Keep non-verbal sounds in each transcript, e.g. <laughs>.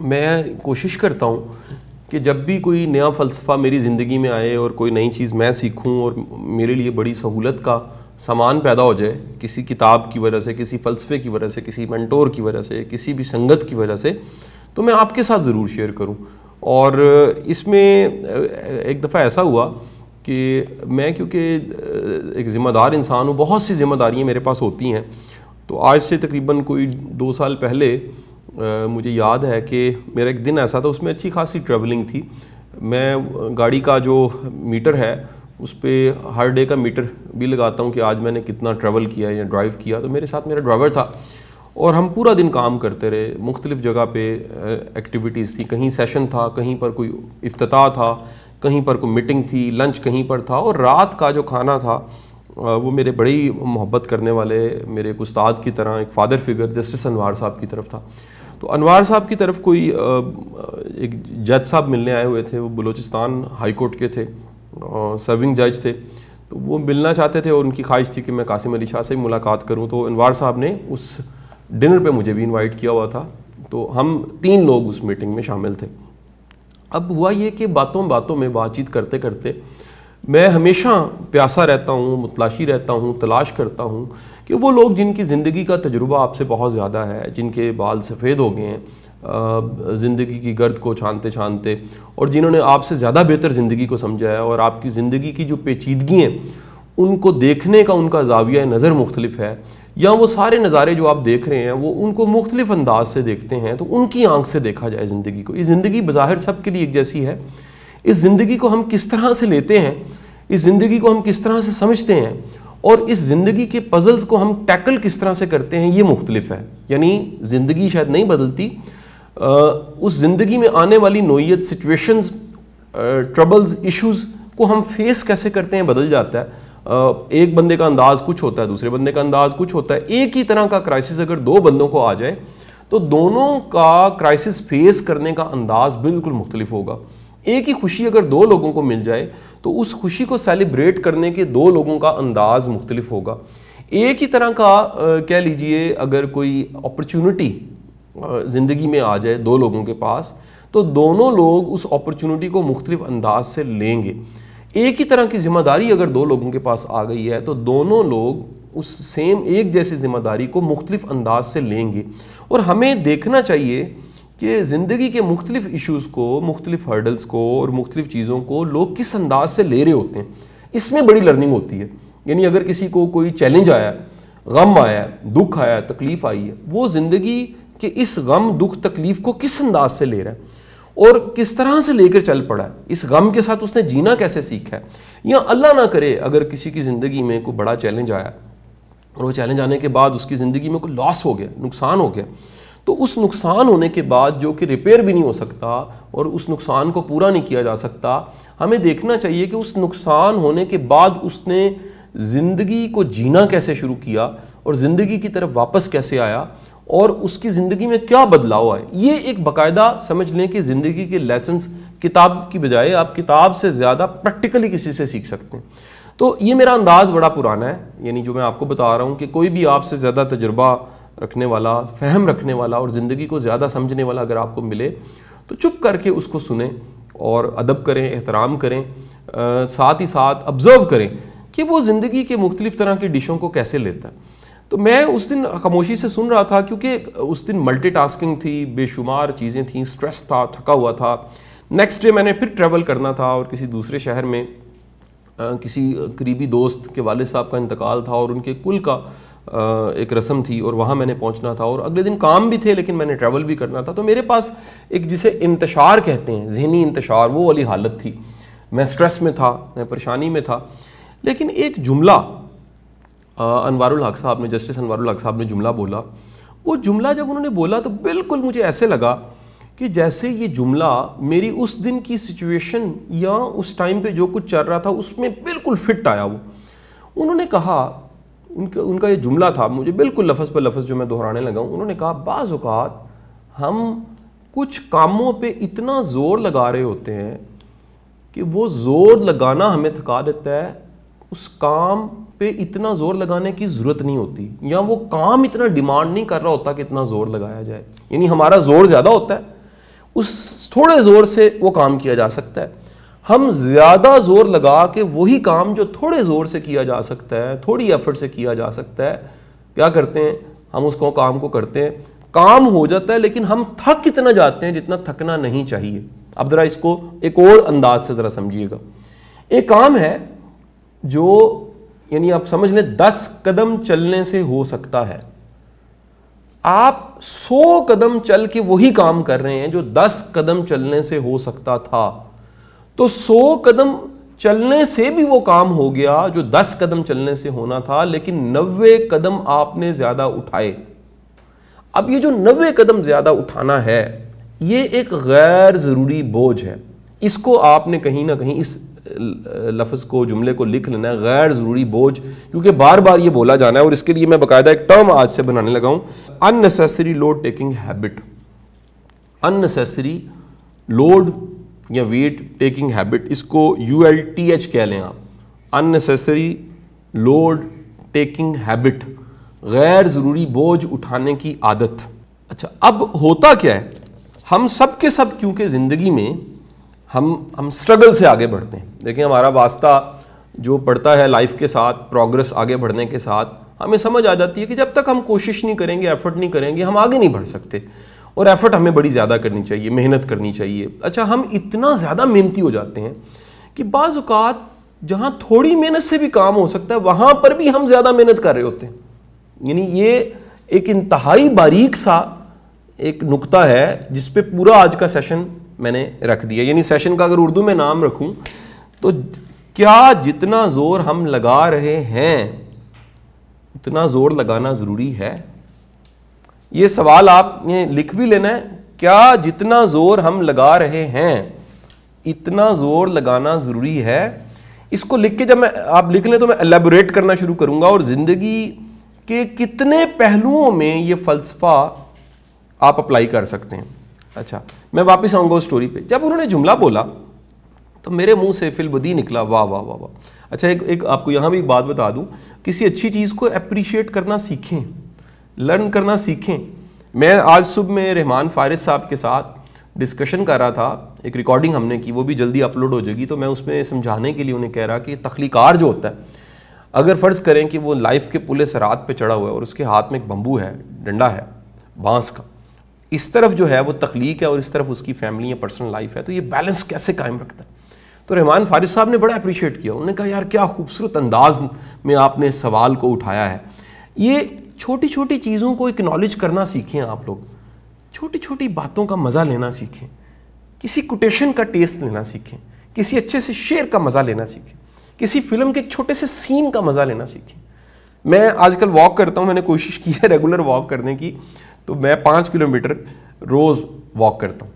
मैं कोशिश करता हूँ कि जब भी कोई नया फ़लसफ़ा मेरी ज़िंदगी में आए और कोई नई चीज़ मैं सीखूँ और मेरे लिए बड़ी सहूलत का सामान पैदा हो जाए किसी किताब की वजह से किसी फ़लसफ़े की वजह से किसी मैंटोर की वजह से किसी भी संगत की वजह से तो मैं आपके साथ ज़रूर शेयर करूँ और इसमें एक दफ़ा ऐसा हुआ कि मैं क्योंकि एक ज़िम्मेदार इंसान हूँ बहुत सी जिम्मेदारियाँ मेरे पास होती हैं तो आज से तकरीबन कोई दो साल पहले मुझे याद है कि मेरा एक दिन ऐसा था उसमें अच्छी खासी ट्रैवलिंग थी मैं गाड़ी का जो मीटर है उस पर हर डे का मीटर भी लगाता हूँ कि आज मैंने कितना ट्रैवल किया या ड्राइव किया तो मेरे साथ मेरा ड्राइवर था और हम पूरा दिन काम करते रहे मुख्तलिफ़ जगह पे एक्टिविटीज़ थी कहीं सेशन था कहीं पर कोई अफ्ताह था कहीं पर कोई मीटिंग थी लंच कहीं पर था और रात का जो खाना था वो मेरे बड़ी मोहब्बत करने वाले मेरे एक उस्ताद की तरह एक फ़ादर फिगर जस्टिस अनवार साहब की तरफ था तो अनवार साहब की तरफ कोई एक जज साहब मिलने आए हुए थे वो बलूचिस्तान हाई कोर्ट के थे सर्विंग जज थे तो वो मिलना चाहते थे और उनकी ख्वाहिश थी कि मैं कासिम अली शाह से मुलाकात करूँ तो अनवार साहब ने उस डिनर पर मुझे भी इन्वाइट किया हुआ था तो हम तीन लोग उस मीटिंग में शामिल थे अब हुआ ये कि बातों बातों में बातचीत करते करते मैं हमेशा प्यासा रहता हूँ मुतलाशी रहता हूँ तलाश करता हूँ कि वो लोग जिनकी ज़िंदगी का तजुर्बा आपसे बहुत ज़्यादा है जिनके बाल सफ़ेद हो गए हैं ज़िंदगी की गर्द को छानते छानते और जिन्होंने आपसे ज़्यादा बेहतर ज़िंदगी को समझा है और आपकी ज़िंदगी की जो पेचीदगी हैं उनको देखने का उनका जाविया नज़र मुख्तलिफ है या वो सारे नज़ारे जो आप देख रहे हैं वो उनको मुख्तलिफ अंदाज से देखते हैं तो उनकी आंख से देखा जाए ज़िंदगी को ये ज़िंदगी बज़ाहिर सब के लिए एक जैसी है इस ज़िंदगी को हम किस तरह से लेते हैं इस ज़िंदगी को हम किस तरह से समझते हैं और इस ज़िंदगी के पज़ल्स को हम टैकल किस तरह से करते हैं ये मुख्तलिफ है यानी ज़िंदगी शायद नहीं बदलती आ, उस ज़िंदगी में आने वाली नोयत सिचुएशंस ट्रबल्स इश्यूज़ को हम फेस कैसे करते हैं बदल जाता है आ, एक बंदे का अंदाज़ कुछ होता है दूसरे बंदे का अंदाज़ कुछ होता है एक ही तरह का क्राइसिस अगर दो बंदों को आ जाए तो दोनों का क्राइसिस फेस करने का अंदाज़ बिल्कुल मुख्तलिफ होगा एक ही खुशी अगर दो लोगों को मिल जाए तो उस खुशी को सेलिब्रेट करने के दो लोगों का अंदाज़ मुख्तलिफ होगा एक ही तरह का कह लीजिए अगर कोई अपॉर्चुनिटी ज़िंदगी में आ जाए दो लोगों के पास तो दोनों लोग उस अपॉर्चुनिटी को मुख्तलिफ अंदाज से लेंगे एक ही तरह की ज़िम्मेदारी अगर दो लोगों के पास आ गई है तो दोनों लोग उस सेम एक जैसी ज़िम्मेदारी को मुख्तलिफ अंदाज से लेंगे और हमें देखना चाहिए कि ज़िंदगी के मुख्तलिफ़ इशूज़ को मुख्तलिफ़ हर्डल्स को और मुख्तलिफ़ चीज़ों को लोग किस अंदाज से ले रहे होते हैं इसमें बड़ी लर्निंग होती है यानी अगर किसी को कोई चैलेंज आया गम आया दुख आया तकलीफ़ आई है वो ज़िंदगी के इस गम दुख तकलीफ़ को किस अंदाज से ले रहा है और किस तरह से लेकर चल पड़ा है इस गम के साथ उसने जीना कैसे सीखा है या अल्लाह ना करे अगर किसी की ज़िंदगी में कोई बड़ा चैलेंज आया और वो चैलेंज आने के बाद उसकी ज़िंदगी में कोई लॉस हो गया नुकसान हो गया तो उस नुकसान होने के बाद जो कि रिपेयर भी नहीं हो सकता और उस नुकसान को पूरा नहीं किया जा सकता हमें देखना चाहिए कि उस नुकसान होने के बाद उसने ज़िंदगी को जीना कैसे शुरू किया और ज़िंदगी की तरफ वापस कैसे आया और उसकी ज़िंदगी में क्या बदलाव आए ये एक बाकायदा समझ लें कि ज़िंदगी के लेसन्स किताब की बजाय आप किताब से ज़्यादा प्रैक्टिकली किसी से सीख सकते हैं तो ये मेरा अंदाज़ बड़ा पुराना है यानी जो मैं आपको बता रहा हूँ कि कोई भी आपसे ज़्यादा तजुर्बा रखने वाला फहम रखने वाला और ज़िंदगी को ज़्यादा समझने वाला अगर आपको मिले तो चुप करके उसको सुने और अदब करें एहतराम करें आ, साथ ही साथ ऑब्ज़र्व करें कि वो ज़िंदगी के मुख्तलिफ़ तरह की डिशों को कैसे लेता है तो मैं उस दिन खामोशी से सुन रहा था क्योंकि उस दिन मल्टीटास्किंग थी बेशुमार चीज़ें थी स्ट्रेस था थका हुआ था नेक्स्ट डे मैंने फिर ट्रैवल करना था और किसी दूसरे शहर में आ, किसी करीबी दोस्त के वालिद साहब का इंतकाल था और उनके कुल का एक रस्म थी और वहाँ मैंने पहुँचना था और अगले दिन काम भी थे लेकिन मैंने ट्रैवल भी करना था तो मेरे पास एक जिसे इंतशार कहते हैं जहनी इंतशार वो वाली हालत थी मैं स्ट्रेस में था मैं परेशानी में था लेकिन एक जुमला अनवारुल हक साहब ने जस्टिस अनवारुल हक साहब ने जुमला बोला वो जुमला जब उन्होंने बोला तो बिल्कुल मुझे ऐसे लगा कि जैसे ये जुमला मेरी उस दिन की सिचुएशन या उस टाइम पे जो कुछ चल रहा था उसमें बिल्कुल फिट आया वो उन्होंने कहा उनका उनका ये जुमला था मुझे बिल्कुल लफज पर लफज जो मैं दोहराने लगा उन्होंने कहा बाज़ात हम कुछ कामों पे इतना ज़ोर लगा रहे होते हैं कि वो ज़ोर लगाना हमें थका देता है उस काम पे इतना ज़ोर लगाने की ज़रूरत नहीं होती या वो काम इतना डिमांड नहीं कर रहा होता कि इतना ज़ोर लगाया जाए यानी हमारा ज़ोर ज़्यादा होता है उस थोड़े ज़ोर से वो काम किया जा सकता है हम ज़्यादा ज़ोर लगा के वही काम जो थोड़े ज़ोर से किया जा सकता है थोड़ी एफर्ट से किया जा सकता है क्या करते हैं हम उसको काम को करते हैं काम हो जाता है लेकिन हम थक इतना जाते हैं जितना थकना नहीं चाहिए अब ज़रा इसको एक और अंदाज से ज़रा समझिएगा एक काम है जो यानी आप समझ लें दस कदम चलने से हो सकता है आप सौ कदम चल के वही काम कर रहे हैं जो दस कदम चलने से हो सकता था तो सौ कदम चलने से भी वो काम हो गया जो दस कदम चलने से होना था लेकिन नबे कदम आपने ज़्यादा उठाए अब ये जो नबे कदम ज़्यादा उठाना है ये एक गैर ज़रूरी बोझ है इसको आपने कहीं ना कहीं इस लफ्ज़ को जुमले को लिख लेना है गैर ज़रूरी बोझ क्योंकि बार बार ये बोला जाना है और इसके लिए मैं बाकायदा एक टर्म आज से बनाने लगा हूं unnecessary load taking habit unnecessary load या वेट टेकिंग हैबिट इसको यू एल टी एच कह लें आप अननेसेसरी लोड टेकिंग हैबिट गैर ज़रूरी बोझ उठाने की आदत अच्छा अब होता क्या है हम सब के सब क्योंकि ज़िंदगी में हम हम स्ट्रगल से आगे बढ़ते हैं देखिए हमारा वास्ता जो पड़ता है लाइफ के साथ प्रोग्रेस आगे बढ़ने के साथ हमें समझ आ जाती है कि जब तक हम कोशिश नहीं करेंगे एफर्ट नहीं करेंगे हम आगे नहीं बढ़ सकते और एफर्ट हमें बड़ी ज़्यादा करनी चाहिए मेहनत करनी चाहिए अच्छा हम इतना ज़्यादा मेहनती हो जाते हैं कि बाज़ात जहाँ थोड़ी मेहनत से भी काम हो सकता है वहाँ पर भी हम ज़्यादा मेहनत कर रहे होते हैं यानी ये एक इंतहाई बारीक सा एक नुकता है जिस पे पूरा आज का सेशन मैंने रख दिया यानी सेशन का अगर उर्दू में नाम रखूँ तो क्या जितना ज़ोर हम लगा रहे हैं उतना ज़ोर लगाना ज़रूरी है ये सवाल आप ये लिख भी लेना है क्या जितना ज़ोर हम लगा रहे हैं इतना ज़ोर लगाना ज़रूरी है इसको लिख के जब मैं आप लिख लें तो मैं एलेबोरेट करना शुरू करूँगा और ज़िंदगी के कितने पहलुओं में ये फ़लसफ़ा आप अप्लाई कर सकते हैं अच्छा मैं वापस आऊँगा उस स्टोरी पे जब उन्होंने जुमला बोला तो मेरे मुंह से फिलबदी निकला वाह वाह वाह वाह अच्छा एक एक आपको यहाँ भी एक बात बता दूँ किसी अच्छी चीज़ को अप्रिशिएट करना सीखें लर्न करना सीखें मैं आज सुबह में रहमान फारिस साहब के साथ डिस्कशन कर रहा था एक रिकॉर्डिंग हमने की वो भी जल्दी अपलोड हो जाएगी तो मैं उसमें समझाने के लिए उन्हें कह रहा कि तख्लीकार जो होता है अगर फ़र्ज़ करें कि वो लाइफ के पुलिस सरात पे चढ़ा हुआ है और उसके हाथ में एक बम्बू है डंडा है बांस का इस तरफ जो है वो तख्लीक है और इस तरफ उसकी फैमिली या पर्सनल लाइफ है तो ये बैलेंस कैसे कायम रखता है तो रहमान फारिस साहब ने बड़ा अप्रिशिएट किया उन्होंने कहा यार क्या खूबसूरत अंदाज में आपने सवाल को उठाया है ये छोटी छोटी चीज़ों को इक्नॉलेज करना सीखें आप लोग छोटी छोटी बातों का मज़ा लेना सीखें किसी कोटेशन का टेस्ट लेना सीखें किसी अच्छे से शेर का मज़ा लेना सीखें किसी फिल्म के छोटे से सीन का मज़ा लेना सीखें मैं आजकल वॉक करता हूँ मैंने कोशिश की है रेगुलर वॉक करने की तो मैं पाँच किलोमीटर रोज़ वॉक करता हूँ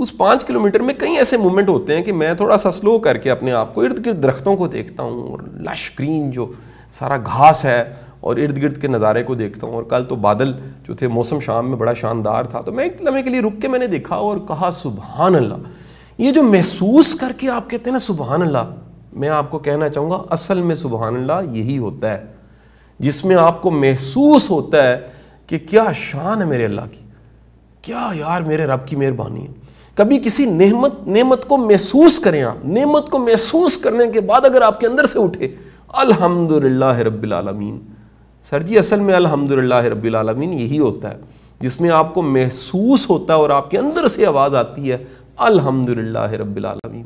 उस पाँच किलोमीटर में कई ऐसे मूवमेंट होते हैं कि मैं थोड़ा सा स्लो करके अपने आप को इर्द गिर्द दरख्तों को देखता हूँ और लश ग्रीन जो सारा घास है और इर्द गिर्द के नज़ारे को देखता हूँ और कल तो बादल जो थे मौसम शाम में बड़ा शानदार था तो मैं एक लम्हे के लिए रुक के मैंने देखा और कहा सुबहान अल्लाह ये जो महसूस करके आप कहते हैं ना सुबहान अल्लाह मैं आपको कहना चाहूँगा असल में सुबहान अल्लाह यही होता है जिसमें आपको महसूस होता है कि क्या शान है मेरे अल्लाह की क्या यार मेरे रब की मेहरबानी है कभी किसी नेमत नेमत को महसूस करें आप नेमत को महसूस करने के बाद अगर आपके अंदर से उठे अल्हम्दुलिल्लाह रब्बिल आलमीन सर जी असल में अलहमदिल्ला रबीआलमीन यही होता है जिसमें आपको महसूस होता है और आपके अंदर से आवाज़ आती है अलहमदिल्ला रबालमीन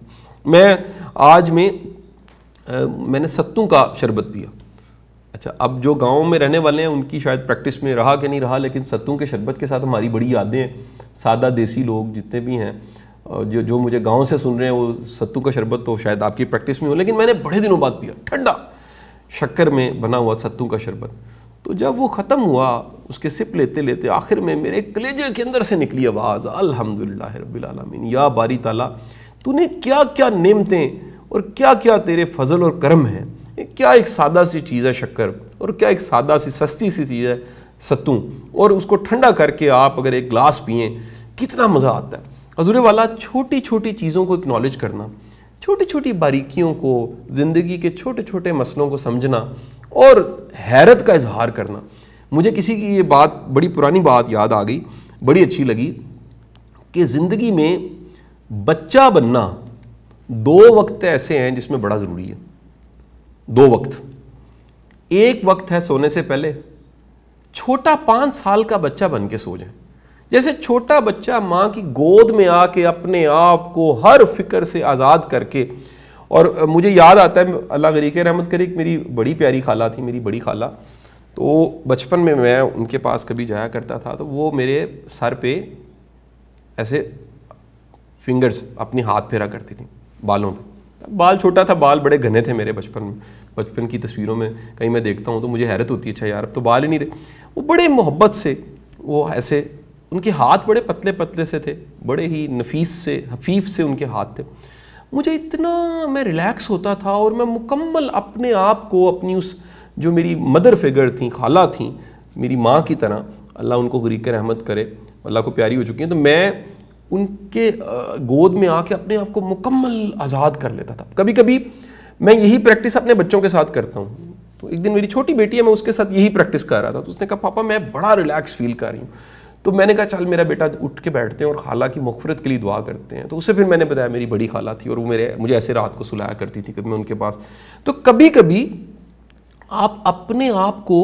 मैं आज में आ, मैंने सत्तू का शरबत पिया अच्छा अब जो गाँव में रहने वाले हैं उनकी शायद प्रैक्टिस में रहा कि नहीं रहा लेकिन सत्तू के शरबत के साथ हमारी बड़ी यादें हैं सादा देसी लोग जितने भी हैं जो जो मुझे गांव से सुन रहे हैं वो सत्तू का शरबत तो शायद आपकी प्रैक्टिस में हो लेकिन मैंने बड़े दिनों बाद पिया ठंडा शक्कर में बना हुआ सत्तू का शरबत तो जब वो ख़त्म हुआ उसके सिप लेते लेते आखिर में मेरे कलेजे के अंदर से निकली आवाज़ अल्हम्दुलिल्लाह रबालमीन या बारी ताला तूने क्या क्या नेमतें और क्या क्या तेरे फजल और करम हैं क्या एक सादा सी चीज़ है शक्कर और क्या एक सादा सी सस्ती सी चीज़ है सत्तू और उसको ठंडा करके आप अगर एक ग्लास पिए कितना मज़ा आता है हजूर वाला छोटी छोटी चीज़ों को इक्नॉलेज करना छोटी छोटी बारीकियों को ज़िंदगी के छोटे छोटे मसलों को समझना और हैरत का इजहार करना मुझे किसी की ये बात बड़ी पुरानी बात याद आ गई बड़ी अच्छी लगी कि ज़िंदगी में बच्चा बनना दो वक्त ऐसे हैं जिसमें बड़ा ज़रूरी है दो वक्त एक वक्त है सोने से पहले छोटा पाँच साल का बच्चा बन के सो जाए जैसे छोटा बच्चा माँ की गोद में आके अपने आप को हर फिक्र से आज़ाद करके और मुझे याद आता है अल्लाह गरी के रहमत करी मेरी बड़ी प्यारी खाला थी मेरी बड़ी खाला तो बचपन में मैं उनके पास कभी जाया करता था तो वो मेरे सर पे ऐसे फिंगर्स अपने हाथ फेरा करती थी बालों पे बाल छोटा था बाल बड़े घने थे मेरे बचपन में बचपन की तस्वीरों में कहीं मैं देखता हूँ तो मुझे हैरत होती है अच्छा यार अब तो बाल ही नहीं रहे वो बड़े मोहब्बत से वो ऐसे उनके हाथ बड़े पतले पतले से थे बड़े ही नफीस से हफीफ से उनके हाथ थे मुझे इतना मैं रिलैक्स होता था और मैं मुकम्मल अपने आप को अपनी उस जो मेरी मदर फिगर थी खाला थी मेरी माँ की तरह अल्लाह उनको गुरी कर रहमत करे अल्लाह को प्यारी हो चुकी है तो मैं उनके गोद में आके अपने आप को मुकम्मल आज़ाद कर लेता था कभी कभी मैं यही प्रैक्टिस अपने बच्चों के साथ करता हूँ तो एक दिन मेरी छोटी बेटी है मैं उसके साथ यही प्रैक्टिस कर रहा था तो उसने कहा पापा मैं बड़ा रिलैक्स फील कर रही हूँ तो मैंने कहा चल मेरा बेटा उठ के बैठते हैं और खाला की मफफरत के लिए दुआ करते हैं तो उसे फिर मैंने बताया मेरी बड़ी खाला थी और वो मेरे मुझे ऐसे रात को सुलाया करती थी कभी मैं उनके पास तो कभी कभी आप अपने आप को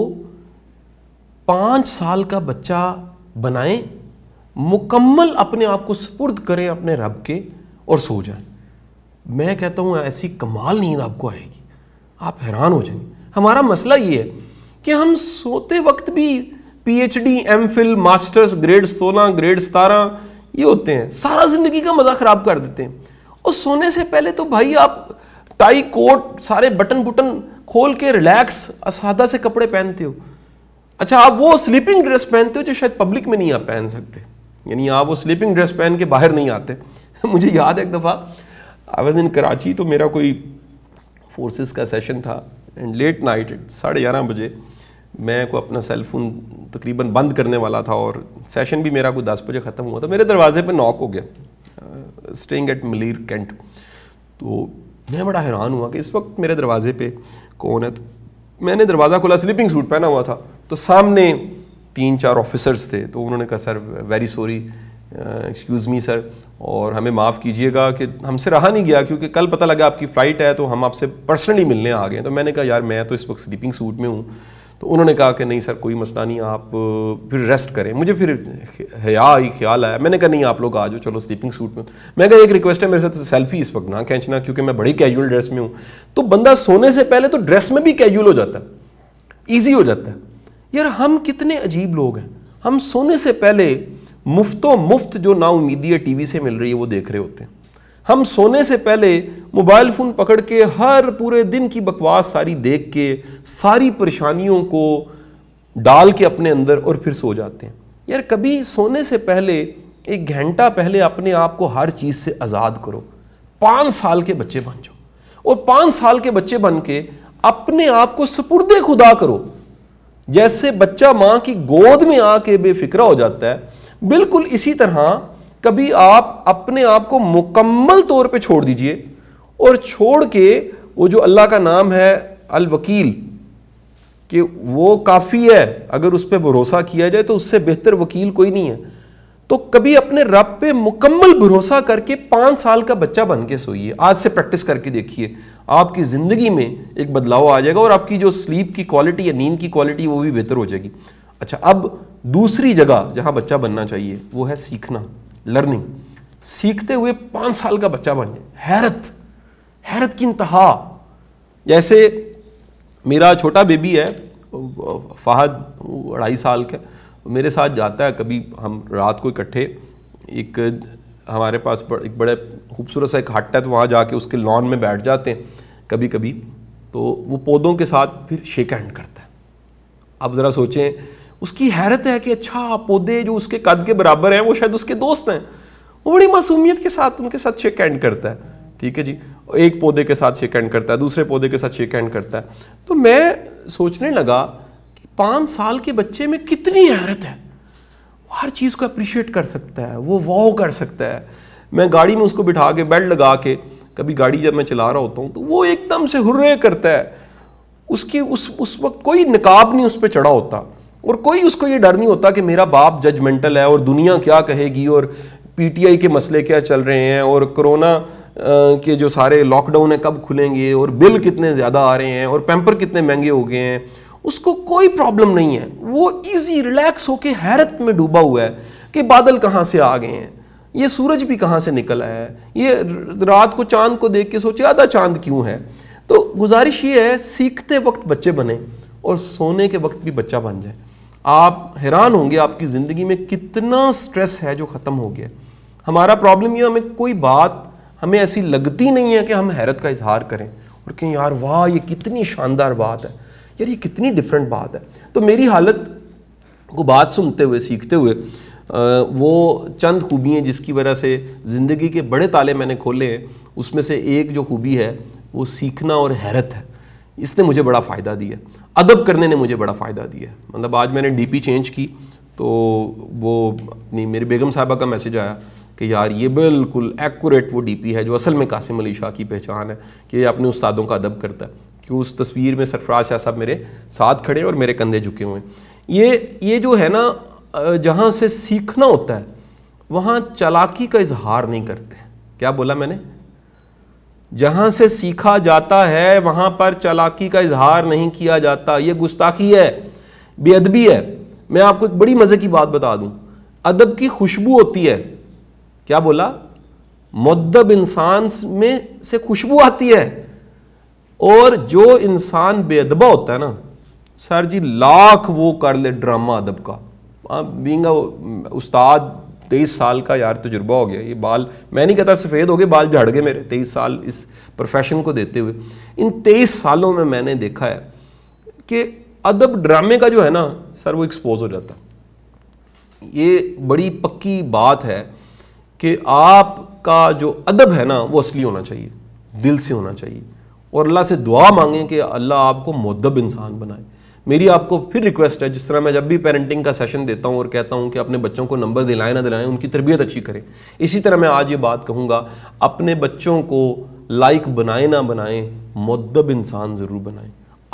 पाँच साल का बच्चा बनाएं मुकम्मल अपने आप को सपुर्द करें अपने रब के और सो जाएं मैं कहता हूँ ऐसी कमाल नींद आपको आएगी आप हैरान हो जाएंगे हमारा मसला ये है कि हम सोते वक्त भी पीएचडी एमफिल मास्टर्स ग्रेड सोलह ग्रेड सतारह ये होते हैं सारा जिंदगी का मजा खराब कर देते हैं और सोने से पहले तो भाई आप टाई कोट सारे बटन बुटन खोल के रिलैक्स असादा से कपड़े पहनते हो अच्छा आप वो स्लीपिंग ड्रेस पहनते हो जो शायद पब्लिक में नहीं आप पहन सकते यानी आप वो स्लीपिंग ड्रेस पहन के बाहर नहीं आते <laughs> मुझे याद है एक दफ़ा आई वॉज इन कराची तो मेरा कोई फोर्सेस का सेशन था एंड लेट नाइट साढ़े ग्यारह बजे मैं को अपना सेल फ़ोन तकरीबन बंद करने वाला था और सेशन भी मेरा कोई दस बजे ख़त्म हुआ था मेरे दरवाज़े पर नॉक हो गया स्टेइंग एट मलिर कैंट तो मैं बड़ा हैरान हुआ कि इस वक्त मेरे दरवाज़े पे कौन है तो मैंने दरवाज़ा खोला स्लीपिंग सूट पहना हुआ था तो सामने तीन चार ऑफिसर्स थे तो उन्होंने कहा sir very sorry excuse me sir और हमें माफ़ कीजिएगा कि हमसे रहा नहीं गया क्योंकि कल पता लगा आपकी फ़्लाइट है तो हम आपसे पर्सनली मिलने आ गए तो मैंने कहा यार मैं तो इस वक्त स्लीपिंग सूट में हूँ तो उन्होंने कहा कि नहीं सर कोई मसला नहीं आप फिर रेस्ट करें मुझे फिर हया ही हाँ, ख्याल आया मैंने कहा नहीं आप लोग आ जाओ चलो स्लीपिंग सूट में मैं कहा एक रिक्वेस्ट है मेरे साथ सेल्फी इस वक्त ना खींचना क्योंकि मैं बड़ी कैजुअल ड्रेस में हूँ तो बंदा सोने से पहले तो ड्रेस में भी कैजुअल हो जाता है ईजी हो जाता है यार हम कितने अजीब लोग हैं हम सोने से पहले मुफ्तों मुफ्त जो नाउमीदी टी वी से मिल रही है वो देख रहे होते हैं हम सोने से पहले मोबाइल फ़ोन पकड़ के हर पूरे दिन की बकवास सारी देख के सारी परेशानियों को डाल के अपने अंदर और फिर सो जाते हैं यार कभी सोने से पहले एक घंटा पहले अपने आप को हर चीज़ से आज़ाद करो पाँच साल के बच्चे बन जाओ और पाँच साल के बच्चे बन के अपने आप को सपुरदे खुदा करो जैसे बच्चा माँ की गोद में आके बेफिक्रा हो जाता है बिल्कुल इसी तरह कभी आप अपने आप को मुकम्मल तौर पे छोड़ दीजिए और छोड़ के वो जो अल्लाह का नाम है अल वकील कि वो काफ़ी है अगर उस पर भरोसा किया जाए तो उससे बेहतर वकील कोई नहीं है तो कभी अपने रब पे मुकम्मल भरोसा करके पाँच साल का बच्चा बन के सोइए आज से प्रैक्टिस करके देखिए आपकी ज़िंदगी में एक बदलाव आ जाएगा और आपकी जो स्लीप की क्वालिटी या नींद की क्वालिटी वो भी बेहतर हो जाएगी अच्छा अब दूसरी जगह जहाँ बच्चा बनना चाहिए वो है सीखना लर्निंग सीखते हुए पाँच साल का बच्चा बन जाए हैरत हैरत की इंतहा जैसे मेरा छोटा बेबी है फहद अढ़ाई साल का मेरे साथ जाता है कभी हम रात को इकट्ठे एक हमारे पास एक बड़े खूबसूरत सा एक हट है तो वहाँ जाके उसके लॉन में बैठ जाते हैं कभी कभी तो वो पौधों के साथ फिर शेक हैंड करता है अब ज़रा सोचें उसकी हैरत है कि अच्छा पौधे जो उसके कद के बराबर हैं वो शायद उसके दोस्त हैं वो बड़ी मासूमियत के साथ उनके साथ शेक हैंड करता है ठीक है जी एक पौधे के साथ शेक हैंड करता है दूसरे पौधे के साथ शेक हैंड करता है तो मैं सोचने लगा कि पाँच साल के बच्चे में कितनी हैरत है वो हर चीज़ को अप्रिशिएट कर सकता है वो वॉ कर सकता है मैं गाड़ी में उसको बिठा के बेल्ट लगा के कभी गाड़ी जब मैं चला रहा होता हूँ तो वो एकदम से हुर्रे करता है उसकी उस उस वक्त कोई नकाब नहीं उस पर चढ़ा होता और कोई उसको ये डर नहीं होता कि मेरा बाप जजमेंटल है और दुनिया क्या कहेगी और पीटीआई के मसले क्या चल रहे हैं और कोरोना के जो सारे लॉकडाउन है कब खुलेंगे और बिल कितने ज़्यादा आ रहे हैं और पेम्पर कितने महंगे हो गए हैं उसको कोई प्रॉब्लम नहीं है वो ईजी रिलैक्स होकर हैरत में डूबा हुआ है कि बादल कहाँ से आ गए हैं ये सूरज भी कहाँ से निकल आया है ये रात को चांद को देख के सोचे आधा चांद क्यों है तो गुजारिश ये है सीखते वक्त बच्चे बने और सोने के वक्त भी बच्चा बन जाए आप हैरान होंगे आपकी ज़िंदगी में कितना स्ट्रेस है जो ख़त्म हो गया हमारा प्रॉब्लम ये हमें कोई बात हमें ऐसी लगती नहीं है कि हम हैरत का इजहार करें और कहें यार वाह ये कितनी शानदार बात है यार ये कितनी डिफरेंट बात है तो मेरी हालत को बात सुनते हुए सीखते हुए वो चंद खूबी हैं जिसकी वजह से ज़िंदगी के बड़े ताले मैंने खोले हैं उसमें से एक जो खूबी है वो सीखना और हैरत है इसने मुझे बड़ा फ़ायदा दिया अदब करने ने मुझे बड़ा फ़ायदा दिया मतलब आज मैंने डीपी चेंज की तो वो अपनी मेरी बेगम साहबा का मैसेज आया कि यार ये बिल्कुल एक्यूरेट वो डीपी है जो असल में कासिम अली शाह की पहचान है कि ये अपने उस्तादों का अदब करता है कि उस तस्वीर में सरफराज शाह साहब मेरे साथ खड़े और मेरे कंधे झुके हुए ये ये जो है ना जहाँ से सीखना होता है वहाँ चालाकी का इजहार नहीं करते क्या बोला मैंने जहाँ से सीखा जाता है वहाँ पर चालाकी का इजहार नहीं किया जाता ये गुस्ताखी है बेअदबी है मैं आपको एक बड़ी मज़े की बात बता दूँ अदब की खुशबू होती है क्या बोला मदब इंसान में से खुशबू आती है और जो इंसान बेअदबा होता है ना सर जी लाख वो कर ले ड्रामा अदब का बींग उस्ताद तेईस साल का यार तजुर्बा हो गया ये बाल मैं नहीं कहता सफ़ेद हो गए बाल झड़ गए मेरे तेईस साल इस प्रोफेशन को देते हुए इन तेईस सालों में मैंने देखा है कि अदब ड्रामे का जो है ना सर वो एक्सपोज हो जाता ये बड़ी पक्की बात है कि आपका जो अदब है ना वो असली होना चाहिए दिल से होना चाहिए और अल्लाह से दुआ मांगें कि अल्लाह आपको मदब इंसान बनाए मेरी आपको फिर रिक्वेस्ट है जिस तरह मैं जब भी पेरेंटिंग का सेशन देता हूँ और कहता हूँ कि अपने बच्चों को नंबर दिलाएं ना दिलाएं उनकी तरबियत अच्छी करें इसी तरह मैं आज ये बात कहूँगा अपने बच्चों को लाइक बनाए ना बनाए मदब इंसान ज़रूर बनाए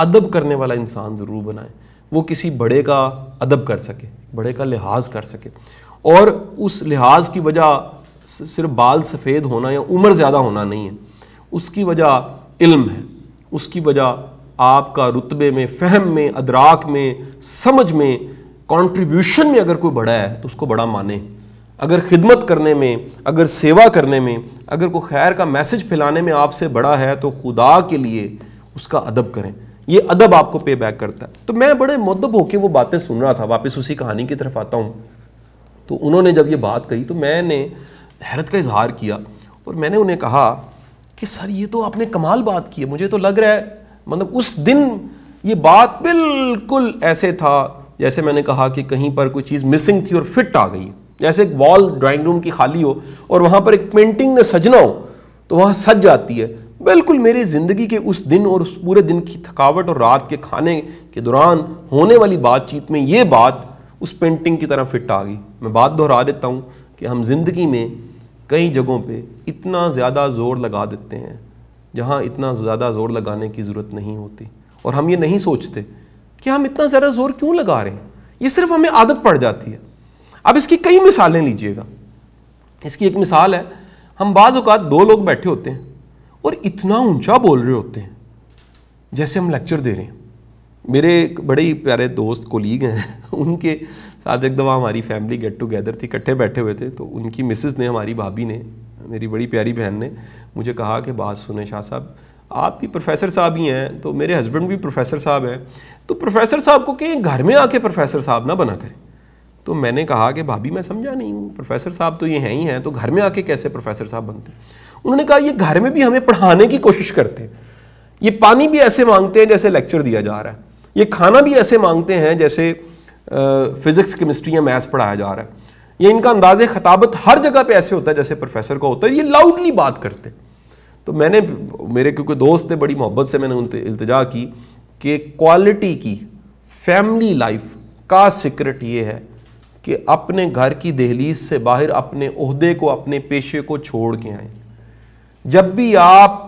अदब करने वाला इंसान ज़रूर बनाए वो किसी बड़े का अदब कर सके बड़े का लिहाज कर सके और उस लिहाज की वजह सिर्फ बाल सफ़ेद होना या उम्र ज़्यादा होना नहीं है उसकी वजह इल्म है उसकी वजह आपका रुतबे में फहम में अदराक में समझ में कंट्रीब्यूशन में अगर कोई बड़ा है तो उसको बड़ा माने अगर खिदमत करने में अगर सेवा करने में अगर कोई खैर का मैसेज फैलाने में आपसे बड़ा है तो खुदा के लिए उसका अदब करें ये अदब आपको पे बैक करता है तो मैं बड़े मदब होकर वो बातें सुन रहा था वापस उसी कहानी की तरफ आता हूँ तो उन्होंने जब ये बात कही तो मैंने हैरत का इजहार किया और मैंने उन्हें कहा कि सर ये तो आपने कमाल बात की है मुझे तो लग रहा है मतलब उस दिन ये बात बिल्कुल ऐसे था जैसे मैंने कहा कि कहीं पर कोई चीज़ मिसिंग थी और फिट आ गई जैसे एक वॉल ड्राइंग रूम की खाली हो और वहाँ पर एक पेंटिंग ने सजना हो तो वहाँ सज जाती है बिल्कुल मेरी ज़िंदगी के उस दिन और उस पूरे दिन की थकावट और रात के खाने के दौरान होने वाली बातचीत में ये बात उस पेंटिंग की तरह फिट आ गई मैं बात दोहरा देता हूँ कि हम ज़िंदगी में कई जगहों पे इतना ज़्यादा ज़ोर लगा देते हैं जहाँ इतना ज़्यादा ज़ोर लगाने की ज़रूरत नहीं होती और हम ये नहीं सोचते कि हम इतना ज़्यादा ज़ोर क्यों लगा रहे हैं ये सिर्फ हमें आदत पड़ जाती है अब इसकी कई मिसालें लीजिएगा इसकी एक मिसाल है हम बाज़ दो लोग बैठे होते हैं और इतना ऊंचा बोल रहे होते हैं जैसे हम लेक्चर दे रहे हैं मेरे एक बड़े ही प्यारे दोस्त कोलीग हैं <laughs> उनके साथ एक दफ़ा हमारी फैमिली गेट टुगेदर थी इकट्ठे बैठे हुए थे तो उनकी मिसेज़ ने हमारी भाभी ने मेरी बड़ी प्यारी बहन ने मुझे कहा कि बात सुने शाह साहब आप भी प्रोफेसर साहब ही हैं तो मेरे हस्बैंड भी प्रोफेसर साहब हैं तो प्रोफेसर साहब को कहीं घर में आके प्रोफेसर साहब ना बना करें तो मैंने कहा कि भाभी मैं समझा नहीं हूँ प्रोफेसर साहब तो ये हैं ही हैं तो घर में आके कैसे प्रोफेसर साहब बनते उन्होंने कहा ये घर में भी हमें पढ़ाने की कोशिश करते हैं ये पानी भी ऐसे मांगते हैं जैसे लेक्चर दिया जा रहा है ये खाना भी ऐसे मांगते हैं जैसे फिज़िक्स केमिस्ट्री या मैथ्स पढ़ाया जा रहा है ये इनका अंदाज खताबत हर जगह पे ऐसे होता है जैसे प्रोफेसर का होता है ये लाउडली बात करते तो मैंने मेरे क्योंकि दोस्त थे बड़ी मोहब्बत से मैंने उनसे इल्तजा की कि क्वालिटी की फैमिली लाइफ का सिक्रेट ये है कि अपने घर की दहलीज से बाहर अपने अहदे को अपने पेशे को छोड़ के आए जब भी आप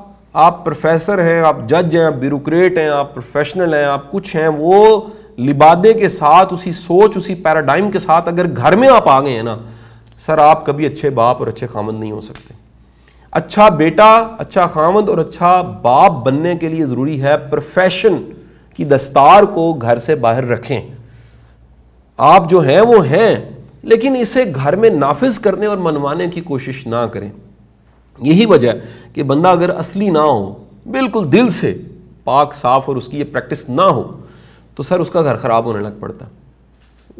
आप प्रोफेसर हैं आप जज हैं आप ब्यूरोक्रेट हैं आप प्रोफेशनल हैं आप कुछ हैं वो लिबादे के साथ उसी सोच उसी पैराडाइम के साथ अगर घर में आप आ गए हैं ना सर आप कभी अच्छे बाप और अच्छे खामद नहीं हो सकते अच्छा बेटा अच्छा खामद और अच्छा बाप बनने के लिए ज़रूरी है प्रोफेशन की दस्तार को घर से बाहर रखें आप जो हैं वो हैं लेकिन इसे घर में नाफिज करने और मनवाने की कोशिश ना करें यही वजह है कि बंदा अगर असली ना हो बिल्कुल दिल से पाक साफ और उसकी ये प्रैक्टिस ना हो तो सर उसका घर ख़राब होने लग पड़ता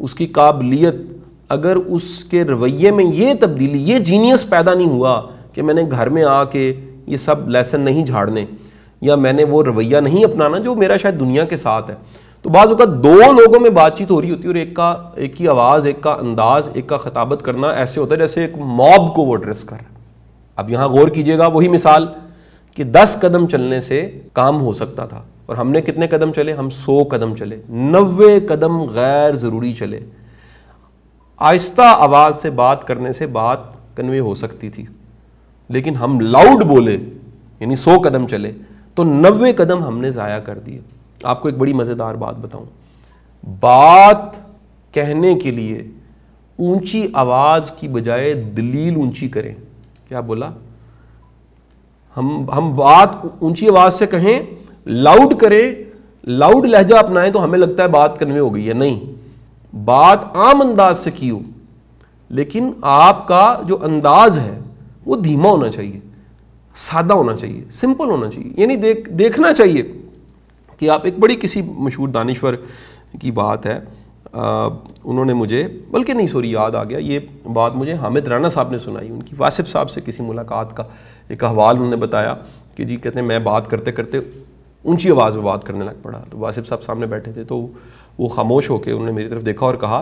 उसकी काबिलियत अगर उसके रवैये में ये तब्दीली ये जीनियस पैदा नहीं हुआ कि मैंने घर में आके ये सब लेसन नहीं झाड़ने या मैंने वो रवैया नहीं अपनाना जो मेरा शायद दुनिया के साथ है तो बाज़ का दो लोगों में बातचीत हो रही होती है और एक का एक की आवाज़ एक का अंदाज एक का खताबत करना ऐसे होता है जैसे एक मॉब को वो ड्रेस कर अब यहाँ गौर कीजिएगा वही मिसाल कि 10 कदम चलने से काम हो सकता था और हमने कितने कदम चले हम 100 कदम चले 90 कदम गैर ज़रूरी चले आहिस्ता आवाज़ से बात करने से बात कन्वे हो सकती थी लेकिन हम लाउड बोले यानी 100 कदम चले तो 90 कदम हमने ज़ाया कर दिए आपको एक बड़ी मज़ेदार बात बताऊं बात कहने के लिए ऊंची आवाज़ की बजाय दलील ऊंची करें क्या बोला हम हम बात ऊंची आवाज़ से कहें लाउड करें लाउड लहजा अपनाएं तो हमें लगता है बात कन्वे हो गई है नहीं बात आम अंदाज से की हो लेकिन आपका जो अंदाज है वो धीमा होना चाहिए सादा होना चाहिए सिंपल होना चाहिए यानी देख देखना चाहिए कि आप एक बड़ी किसी मशहूर दानश्वर की बात है उन्होंने मुझे बल्कि नहीं सॉरी याद आ गया ये बात मुझे हामिद राना साहब ने सुनाई उनकी वासिफ साहब से किसी मुलाकात का एक अहवाल उन्होंने बताया कि जी कहते हैं मैं बात करते करते ऊंची आवाज़ में बात करने लग पड़ा तो वासिफ साहब सामने बैठे थे तो वो खामोश होकर उन्होंने मेरी तरफ देखा और कहा